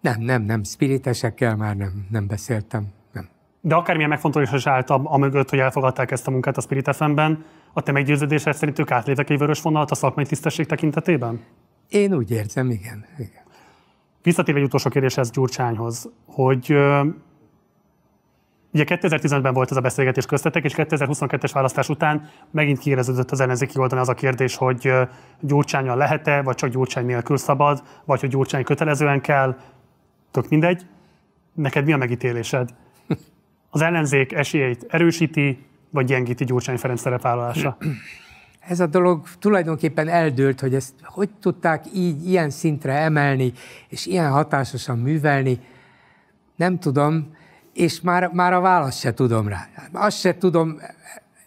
Nem, nem, nem. Spiritesekkel már nem, nem beszéltem. Nem. De akármilyen megfontolás állt a, a mögött, hogy elfogadták ezt a munkát a Spirit FM-ben, a te meggyőződésed szerint ők átléptek egy vörös vonalat a szakmai tisztesség tekintetében? Én úgy érzem, igen. igen. Visszatérve egy utolsó kérdéshez Gyurcsányhoz, hogy Ugye 2015-ben volt ez a beszélgetés köztetek, és 2022-es választás után megint kiéreződött az ellenzéki oldalon az a kérdés, hogy Gyurcsányan lehet-e, vagy csak Gyurcsány nélkül szabad, vagy hogy Gyurcsány kötelezően kell, tök mindegy. Neked mi a megítélésed? Az ellenzék esélyeit erősíti, vagy gyengíti Gyurcsány Ferenc szerepvállalása? Ez a dolog tulajdonképpen eldőlt, hogy ezt hogy tudták így, ilyen szintre emelni, és ilyen hatásosan művelni. Nem tudom, és már, már a választ se tudom rá. Azt se tudom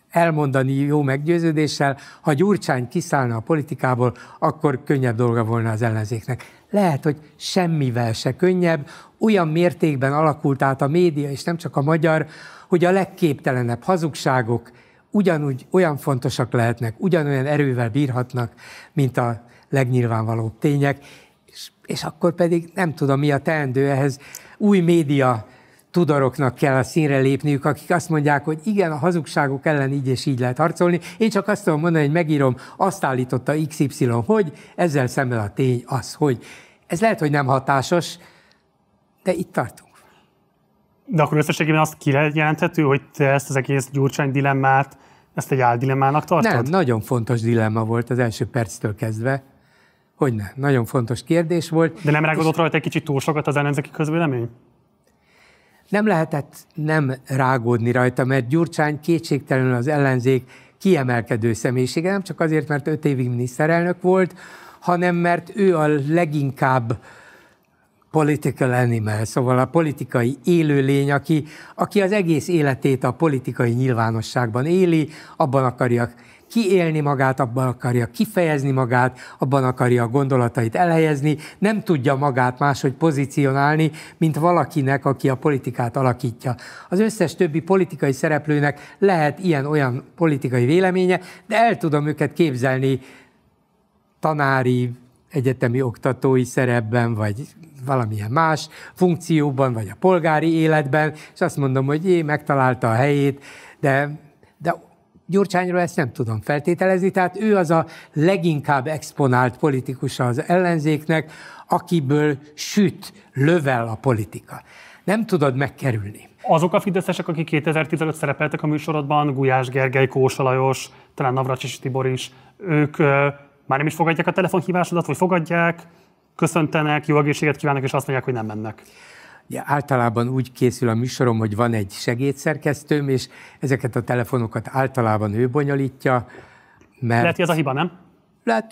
elmondani jó meggyőződéssel, ha Gyurcsány kiszállna a politikából, akkor könnyebb dolga volna az ellenzéknek. Lehet, hogy semmivel se könnyebb, olyan mértékben alakult át a média, és nem csak a magyar, hogy a legképtelenebb hazugságok ugyanúgy olyan fontosak lehetnek, ugyanolyan erővel bírhatnak, mint a legnyilvánvalóbb tények, és, és akkor pedig nem tudom, mi a teendő ehhez új média tudoroknak kell a színre lépniük, akik azt mondják, hogy igen, a hazugságok ellen így és így lehet harcolni. Én csak azt tudom mondani, hogy megírom, azt állította XY, hogy ezzel szemben a tény az, hogy. Ez lehet, hogy nem hatásos, de itt tartunk. De akkor összességében azt kijelenthető, hogy te ezt az egész gyurcsány dilemmát, ezt egy áldilemmának tartod? Nem, nagyon fontos dilemma volt az első perctől kezdve. Hogy ne, nagyon fontos kérdés volt. De nem rágódott és... rajta egy kicsit túl sokat az ellenzéki közvélemény? Nem lehetett nem rágódni rajta, mert Gyurcsány kétségtelenül az ellenzék kiemelkedő személyisége, nem csak azért, mert öt évig miniszterelnök volt, hanem mert ő a leginkább political animal, szóval a politikai élőlény, aki, aki az egész életét a politikai nyilvánosságban éli, abban akarja kiélni magát, abban akarja kifejezni magát, abban akarja a gondolatait elhelyezni, nem tudja magát máshogy pozícionálni, mint valakinek, aki a politikát alakítja. Az összes többi politikai szereplőnek lehet ilyen-olyan politikai véleménye, de el tudom őket képzelni tanári, egyetemi oktatói szerepben, vagy valamilyen más funkcióban, vagy a polgári életben, és azt mondom, hogy én megtalálta a helyét, de Gyurcsányról ezt nem tudom feltételezni, tehát ő az a leginkább exponált politikusa az ellenzéknek, akiből süt, lövel a politika. Nem tudod megkerülni. Azok a fideszesek, akik 2015 szerepeltek a műsorodban, Gulyás Gergely, Kósa Lajos, talán Navracsis Tibor is, ők ö, már nem is fogadják a telefonhívásodat, vagy fogadják, köszöntenek, jó egészséget kívánnak, és azt mondják, hogy nem mennek általában úgy készül a műsorom, hogy van egy segédszerkesztőm, és ezeket a telefonokat általában ő bonyolítja, mert... Lehet, hogy ez a hiba, nem? Lehet,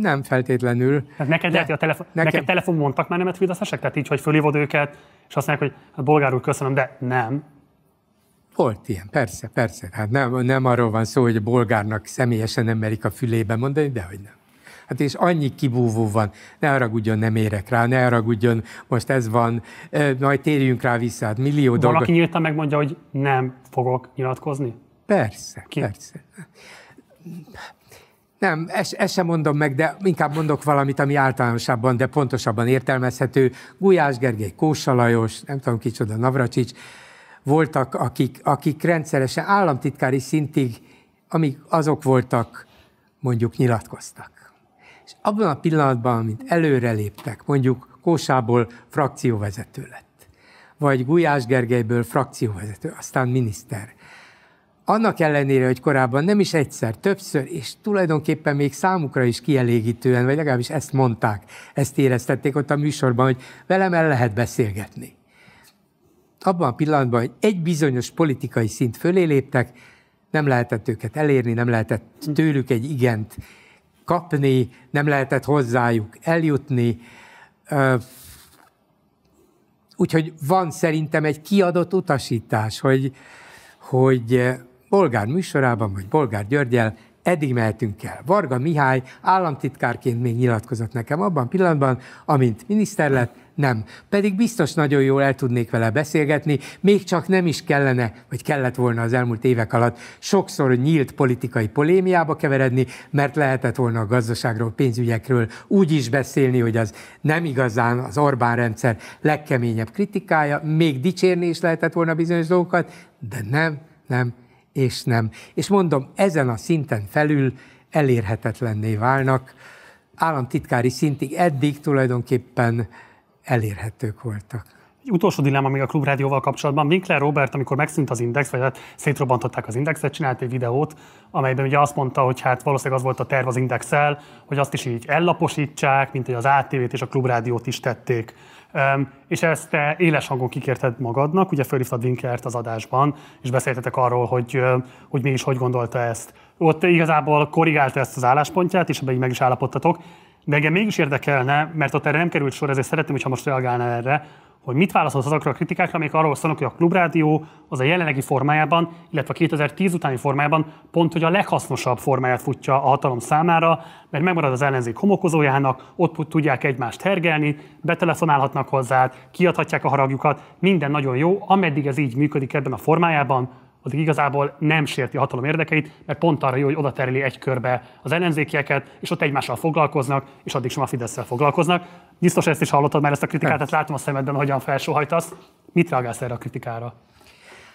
nem feltétlenül. Tehát neked, De, lehet, a telefon, nekem... neked telefon mondtak már nemet fideszesek? Tehát így, hogy fölhívod őket, és azt mondják, hogy a hát, bolgár úr, köszönöm, de nem. Volt ilyen, persze, persze. Hát nem, nem arról van szó, hogy a bolgárnak személyesen nem merik a fülébe mondani, de hogy nem. Hát és annyi kibúvó van, ne haragudjon, nem érek rá, ne haragudjon, most ez van, majd térjünk rá vissza, hát millió Valaki dolgot. Valaki nyíltan megmondja, hogy nem fogok nyilatkozni? Persze, Ki? persze. Nem, ezt, ezt sem mondom meg, de inkább mondok valamit, ami általánosabban, de pontosabban értelmezhető. Gulyás Gergely, Kósa Lajos, nem tudom kicsoda, Navracsics, voltak, akik, akik rendszeresen államtitkári szintig, amíg azok voltak, mondjuk nyilatkoztak. És abban a pillanatban, amint előreléptek, mondjuk Kósából frakcióvezető lett, vagy Gulyás Gergelyből frakcióvezető, aztán miniszter. Annak ellenére, hogy korábban nem is egyszer, többször, és tulajdonképpen még számukra is kielégítően, vagy legalábbis ezt mondták, ezt éreztették ott a műsorban, hogy velem el lehet beszélgetni. Abban a pillanatban, hogy egy bizonyos politikai szint fölé léptek, nem lehetett őket elérni, nem lehetett tőlük egy igent kapni, nem lehetett hozzájuk eljutni. Úgyhogy van szerintem egy kiadott utasítás, hogy, hogy Bolgár műsorában, vagy Bolgár Györgyel eddig mehetünk el. Varga Mihály államtitkárként még nyilatkozott nekem abban a pillanatban, amint miniszter lett, nem. Pedig biztos nagyon jól el tudnék vele beszélgetni, még csak nem is kellene, vagy kellett volna az elmúlt évek alatt sokszor nyílt politikai polémiába keveredni, mert lehetett volna a gazdaságról, pénzügyekről úgy is beszélni, hogy az nem igazán az Orbán rendszer legkeményebb kritikája, még dicsérni is lehetett volna bizonyos dolgokat, de nem, nem és nem. És mondom, ezen a szinten felül elérhetetlenné válnak, államtitkári szintig eddig tulajdonképpen elérhetők voltak. Egy utolsó dilemma még a Klubrádióval kapcsolatban. Winkler Robert, amikor megszűnt az Index, vagy hát szétrobbantották az Indexet, csinált egy videót, amelyben ugye azt mondta, hogy hát valószínűleg az volt a terv az Indexel, hogy azt is így ellaposítsák, mint hogy az ATV-t és a Klubrádiót is tették. Um, és ezt te éles hangon kikérted magadnak, ugye fölhívtad Winklert az adásban, és beszéltetek arról, hogy, hogy mégis hogy gondolta ezt. Ott igazából korrigálta ezt az álláspontját, és ebben így meg is állapodtatok. De engem mégis érdekelne, mert ott erre nem került sor, ezért szeretném, hogyha most reagálna erre, hogy mit válaszolsz azokra a kritikákra, amik arról szólnak, hogy a klubrádió az a jelenlegi formájában, illetve a 2010 utáni formájában pont, hogy a leghasznosabb formáját futja a hatalom számára, mert megmarad az ellenzék homokozójának, ott tudják egymást hergelni, betelefonálhatnak hozzá, kiadhatják a haragjukat, minden nagyon jó, ameddig ez így működik ebben a formájában, addig igazából nem sérti a hatalom érdekeit, mert pont arra jó, hogy oda tereli egy körbe az ellenzékieket, és ott egymással foglalkoznak, és addig sem a Fideszsel foglalkoznak. Biztos ezt is hallottad már ezt a kritikát, tehát látom a szemedben, hogyan felsóhajtasz. Mit reagálsz erre a kritikára?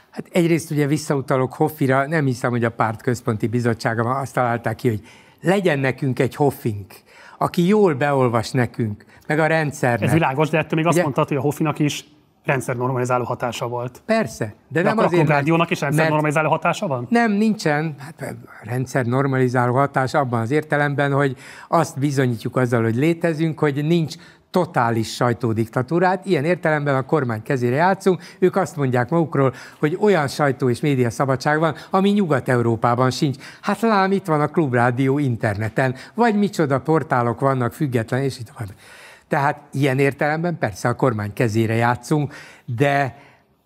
Hát egyrészt ugye visszautalok Hoffira, nem hiszem, hogy a párt központi bizottsága azt találták ki, hogy legyen nekünk egy Hoffink, aki jól beolvas nekünk, meg a rendszernek. Ez világos, de ettől még ugye, azt mondtad, hogy a Hoffinak is rendszernormalizáló hatása volt. Persze, de, de nem azért, a rádiónak is rendszernormalizáló hatása van? Nem, nincsen. Hát, hát rendszernormalizáló hatása abban az értelemben, hogy azt bizonyítjuk azzal, hogy létezünk, hogy nincs totális sajtódiktatúrát. Ilyen értelemben a kormány kezére játszunk. Ők azt mondják magukról, hogy olyan sajtó és média szabadság van, ami Nyugat-Európában sincs. Hát lám, itt van a klubrádió interneten, vagy micsoda portálok vannak független, és itt van. Tehát ilyen értelemben persze a kormány kezére játszunk, de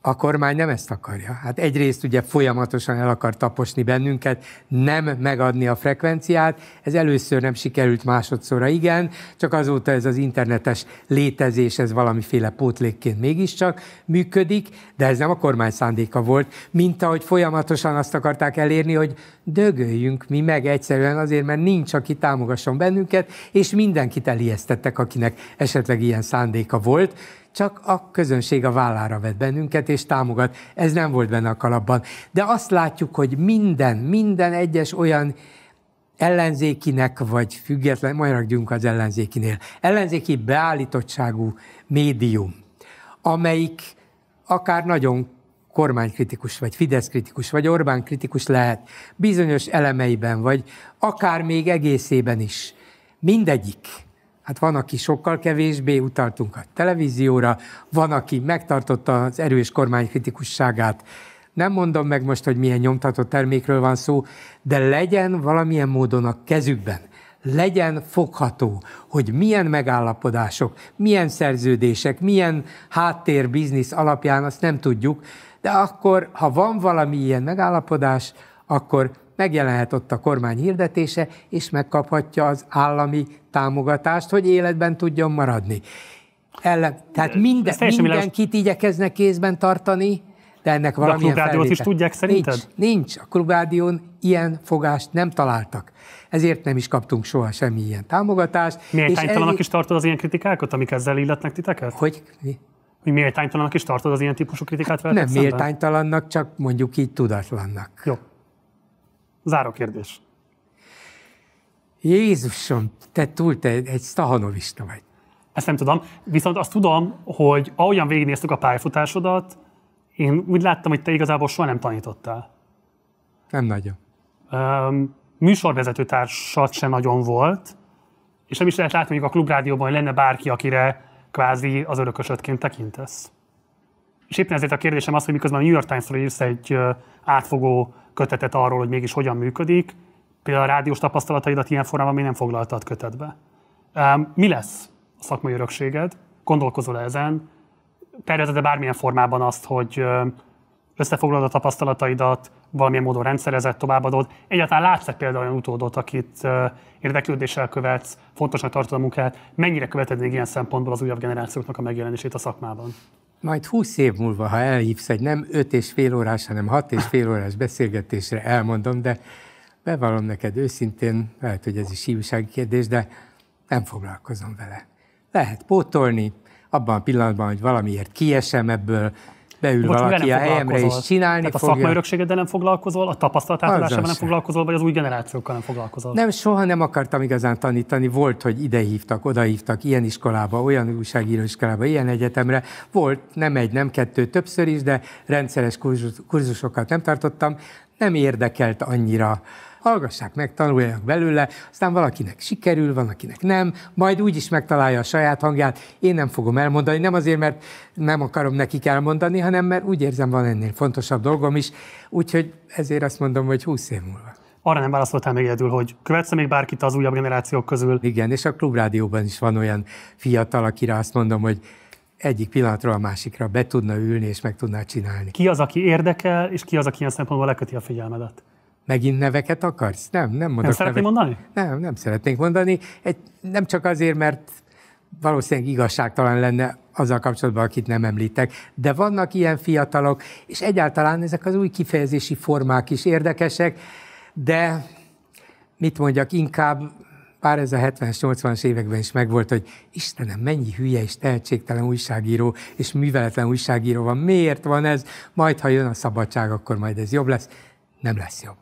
a kormány nem ezt akarja. Hát egyrészt ugye folyamatosan el akar taposni bennünket, nem megadni a frekvenciát, ez először nem sikerült, másodszorra igen, csak azóta ez az internetes létezés, ez valamiféle pótlékként mégiscsak működik, de ez nem a kormány szándéka volt, mint ahogy folyamatosan azt akarták elérni, hogy dögöljünk mi meg egyszerűen azért, mert nincs, aki támogasson bennünket, és mindenkit elijesztettek, akinek esetleg ilyen szándéka volt, csak a közönség a vállára vett bennünket és támogat. Ez nem volt benne a kalapban. De azt látjuk, hogy minden, minden egyes olyan ellenzékinek, vagy független, majd ragadjunk az ellenzékinél, ellenzéki beállítottságú médium, amelyik akár nagyon kormánykritikus, vagy Fidesz-kritikus, vagy Orbán-kritikus lehet bizonyos elemeiben, vagy akár még egészében is. Mindegyik Hát van, aki sokkal kevésbé, utaltunk a televízióra, van, aki megtartotta az erős kritikusságát. Nem mondom meg most, hogy milyen nyomtatott termékről van szó, de legyen valamilyen módon a kezükben legyen fogható, hogy milyen megállapodások, milyen szerződések, milyen háttérbiznisz alapján, azt nem tudjuk, de akkor, ha van valami ilyen megállapodás, akkor megjelenhet ott a kormány hirdetése, és megkaphatja az állami támogatást, hogy életben tudjon maradni. Ellen, tehát minden, mindenkit igyekeznek kézben tartani, de ennek valami. a klubrádiót is tudják szerinted? Nincs, nincs. A klubrádión ilyen fogást nem találtak. Ezért nem is kaptunk soha semmi ilyen támogatást. Miért ez... is tartod az ilyen kritikákat, amik ezzel illetnek titeket? Hogy? Mi? Hogy méltánytalannak is tartod az ilyen típusú kritikát? Nem szemben? méltánytalannak, csak mondjuk így tudatlannak. Jó. Záró kérdés. Jézusom, te túl, te egy stahanovista vagy. Ezt nem tudom, viszont azt tudom, hogy ahogyan végignéztük a pályafutásodat, én úgy láttam, hogy te igazából soha nem tanítottál. Nem nagyon. Üm, műsorvezető társad sem nagyon volt, és nem is lehet látni, hogy a klubrádióban lenne bárki, akire kvázi az örökösödként tekintesz. És éppen ezért a kérdésem az, hogy miközben a New York Times-ról írsz egy átfogó kötetet arról, hogy mégis hogyan működik. Például a rádiós tapasztalataidat ilyen formában még nem foglaltad kötetbe. Mi lesz a szakmai örökséged? Gondolkozol ezen? Tervezed-e bármilyen formában azt, hogy összefoglalod a tapasztalataidat, valamilyen módon rendszerezett, továbbadod. Egyáltalán látsz -e például olyan utódot, akit érdeklődéssel követsz, fontosnak tartod a munkát, mennyire követed még ilyen szempontból az újabb generációknak a megjelenését a szakmában? majd 20 év múlva, ha elhívsz egy nem öt és fél órás, hanem hat és fél órás beszélgetésre elmondom, de bevallom neked őszintén, lehet, hogy ez is hívsági kérdés, de nem foglalkozom vele. Lehet pótolni, abban a pillanatban, hogy valamiért kiesem ebből, beül Bocs, valaki a helyemre is csinálni Tehát fogja. a szakmai örökségeddel nem foglalkozol, a tapasztalatátadással nem foglalkozol, vagy az új generációkkal nem foglalkozol? Nem, soha nem akartam igazán tanítani. Volt, hogy ide hívtak, oda hívtak, ilyen iskolába, olyan újságíró iskolába, ilyen egyetemre. Volt nem egy, nem kettő, többször is, de rendszeres kurzus, kurzusokat nem tartottam. Nem érdekelt annyira hallgassák meg, tanuljanak belőle, aztán valakinek sikerül, van, akinek nem, majd úgy is megtalálja a saját hangját. Én nem fogom elmondani, nem azért, mert nem akarom nekik elmondani, hanem mert úgy érzem, van ennél fontosabb dolgom is, úgyhogy ezért azt mondom, hogy 20 év múlva. Arra nem válaszoltál még egyedül, hogy követsz még bárkit az újabb generációk közül? Igen, és a klubrádióban is van olyan fiatal, akire azt mondom, hogy egyik pillanatról a másikra be tudna ülni és meg tudná csinálni. Ki az, aki érdekel, és ki az, aki ilyen szempontból leköti a figyelmedet? Megint neveket akarsz? Nem, nem mondok Nem szeretném mondani? Nem, nem szeretnénk mondani. Egy, nem csak azért, mert valószínűleg igazságtalan lenne azzal kapcsolatban, akit nem említek. De vannak ilyen fiatalok, és egyáltalán ezek az új kifejezési formák is érdekesek, de mit mondjak, inkább bár ez a 70-80-as években is megvolt, hogy Istenem, mennyi hülye és tehetségtelen újságíró és műveletlen újságíró van, miért van ez, majd ha jön a szabadság, akkor majd ez jobb lesz. Nem lesz jobb.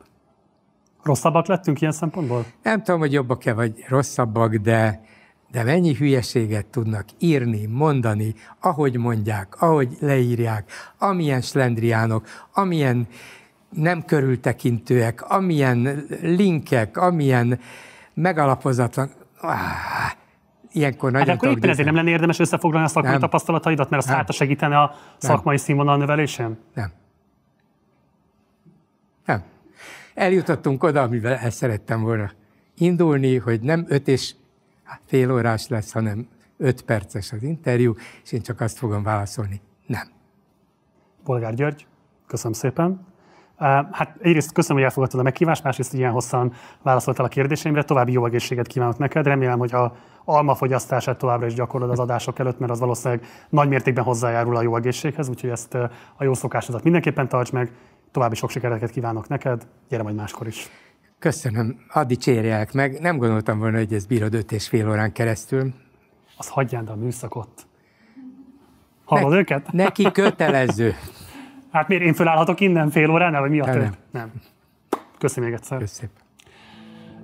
Rosszabbak lettünk ilyen szempontból? Nem tudom, hogy jobbak-e vagy rosszabbak, de, de mennyi hülyeséget tudnak írni, mondani, ahogy mondják, ahogy leírják, amilyen slendriánok, amilyen nem körültekintőek, amilyen linkek, amilyen megalapozatlan. Ah, ilyenkor hát nagyon hát akkor éppen ezért nem lenne érdemes összefoglalni a szakmai nem. tapasztalataidat, mert az nem. hát segítene a szakmai nem. színvonal növelésén? Nem. Nem eljutottunk oda, amivel el szerettem volna indulni, hogy nem öt és fél órás lesz, hanem öt perces az interjú, és én csak azt fogom válaszolni, nem. Bolgár György, köszönöm szépen. Hát egyrészt köszönöm, hogy elfogadtad a meghívást, másrészt ilyen hosszan válaszoltál a kérdéseimre. További jó egészséget kívánok neked. Remélem, hogy a alma fogyasztását továbbra is gyakorlod az adások előtt, mert az valószínűleg nagy mértékben hozzájárul a jó egészséghez, úgyhogy ezt a jó szokásodat mindenképpen tartsd meg. További sok sikereket kívánok neked, gyere majd máskor is. Köszönöm, Addig csérjelek meg. Nem gondoltam volna, hogy ez bírod öt és fél órán keresztül. Az hagyján, de a műszakot. Hallod ne, őket? Neki kötelező. hát miért én fölállhatok innen fél óránál, vagy mi a nem, nem. Köszönöm még egyszer. Köszönöm.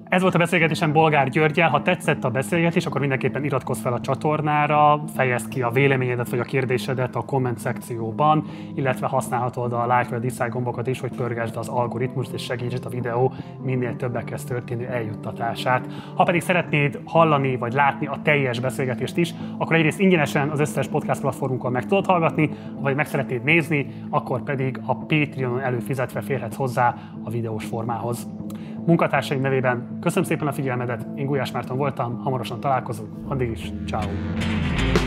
Ez volt a beszélgetésem Bolgár Györgyel. Ha tetszett a beszélgetés, akkor mindenképpen iratkozz fel a csatornára, fejezd ki a véleményedet vagy a kérdésedet a komment szekcióban, illetve használhatod a like vagy a dislike gombokat is, hogy pörgesd az algoritmust és segítsd a videó minél többekhez történő eljuttatását. Ha pedig szeretnéd hallani vagy látni a teljes beszélgetést is, akkor egyrészt ingyenesen az összes podcast platformunkon meg tudod hallgatni, vagy meg szeretnéd nézni, akkor pedig a Patreonon előfizetve férhetsz hozzá a videós formához. Munkatársaim nevében köszönöm szépen a figyelmedet, én Gulyás Márton voltam, hamarosan találkozunk, addig is, ciao.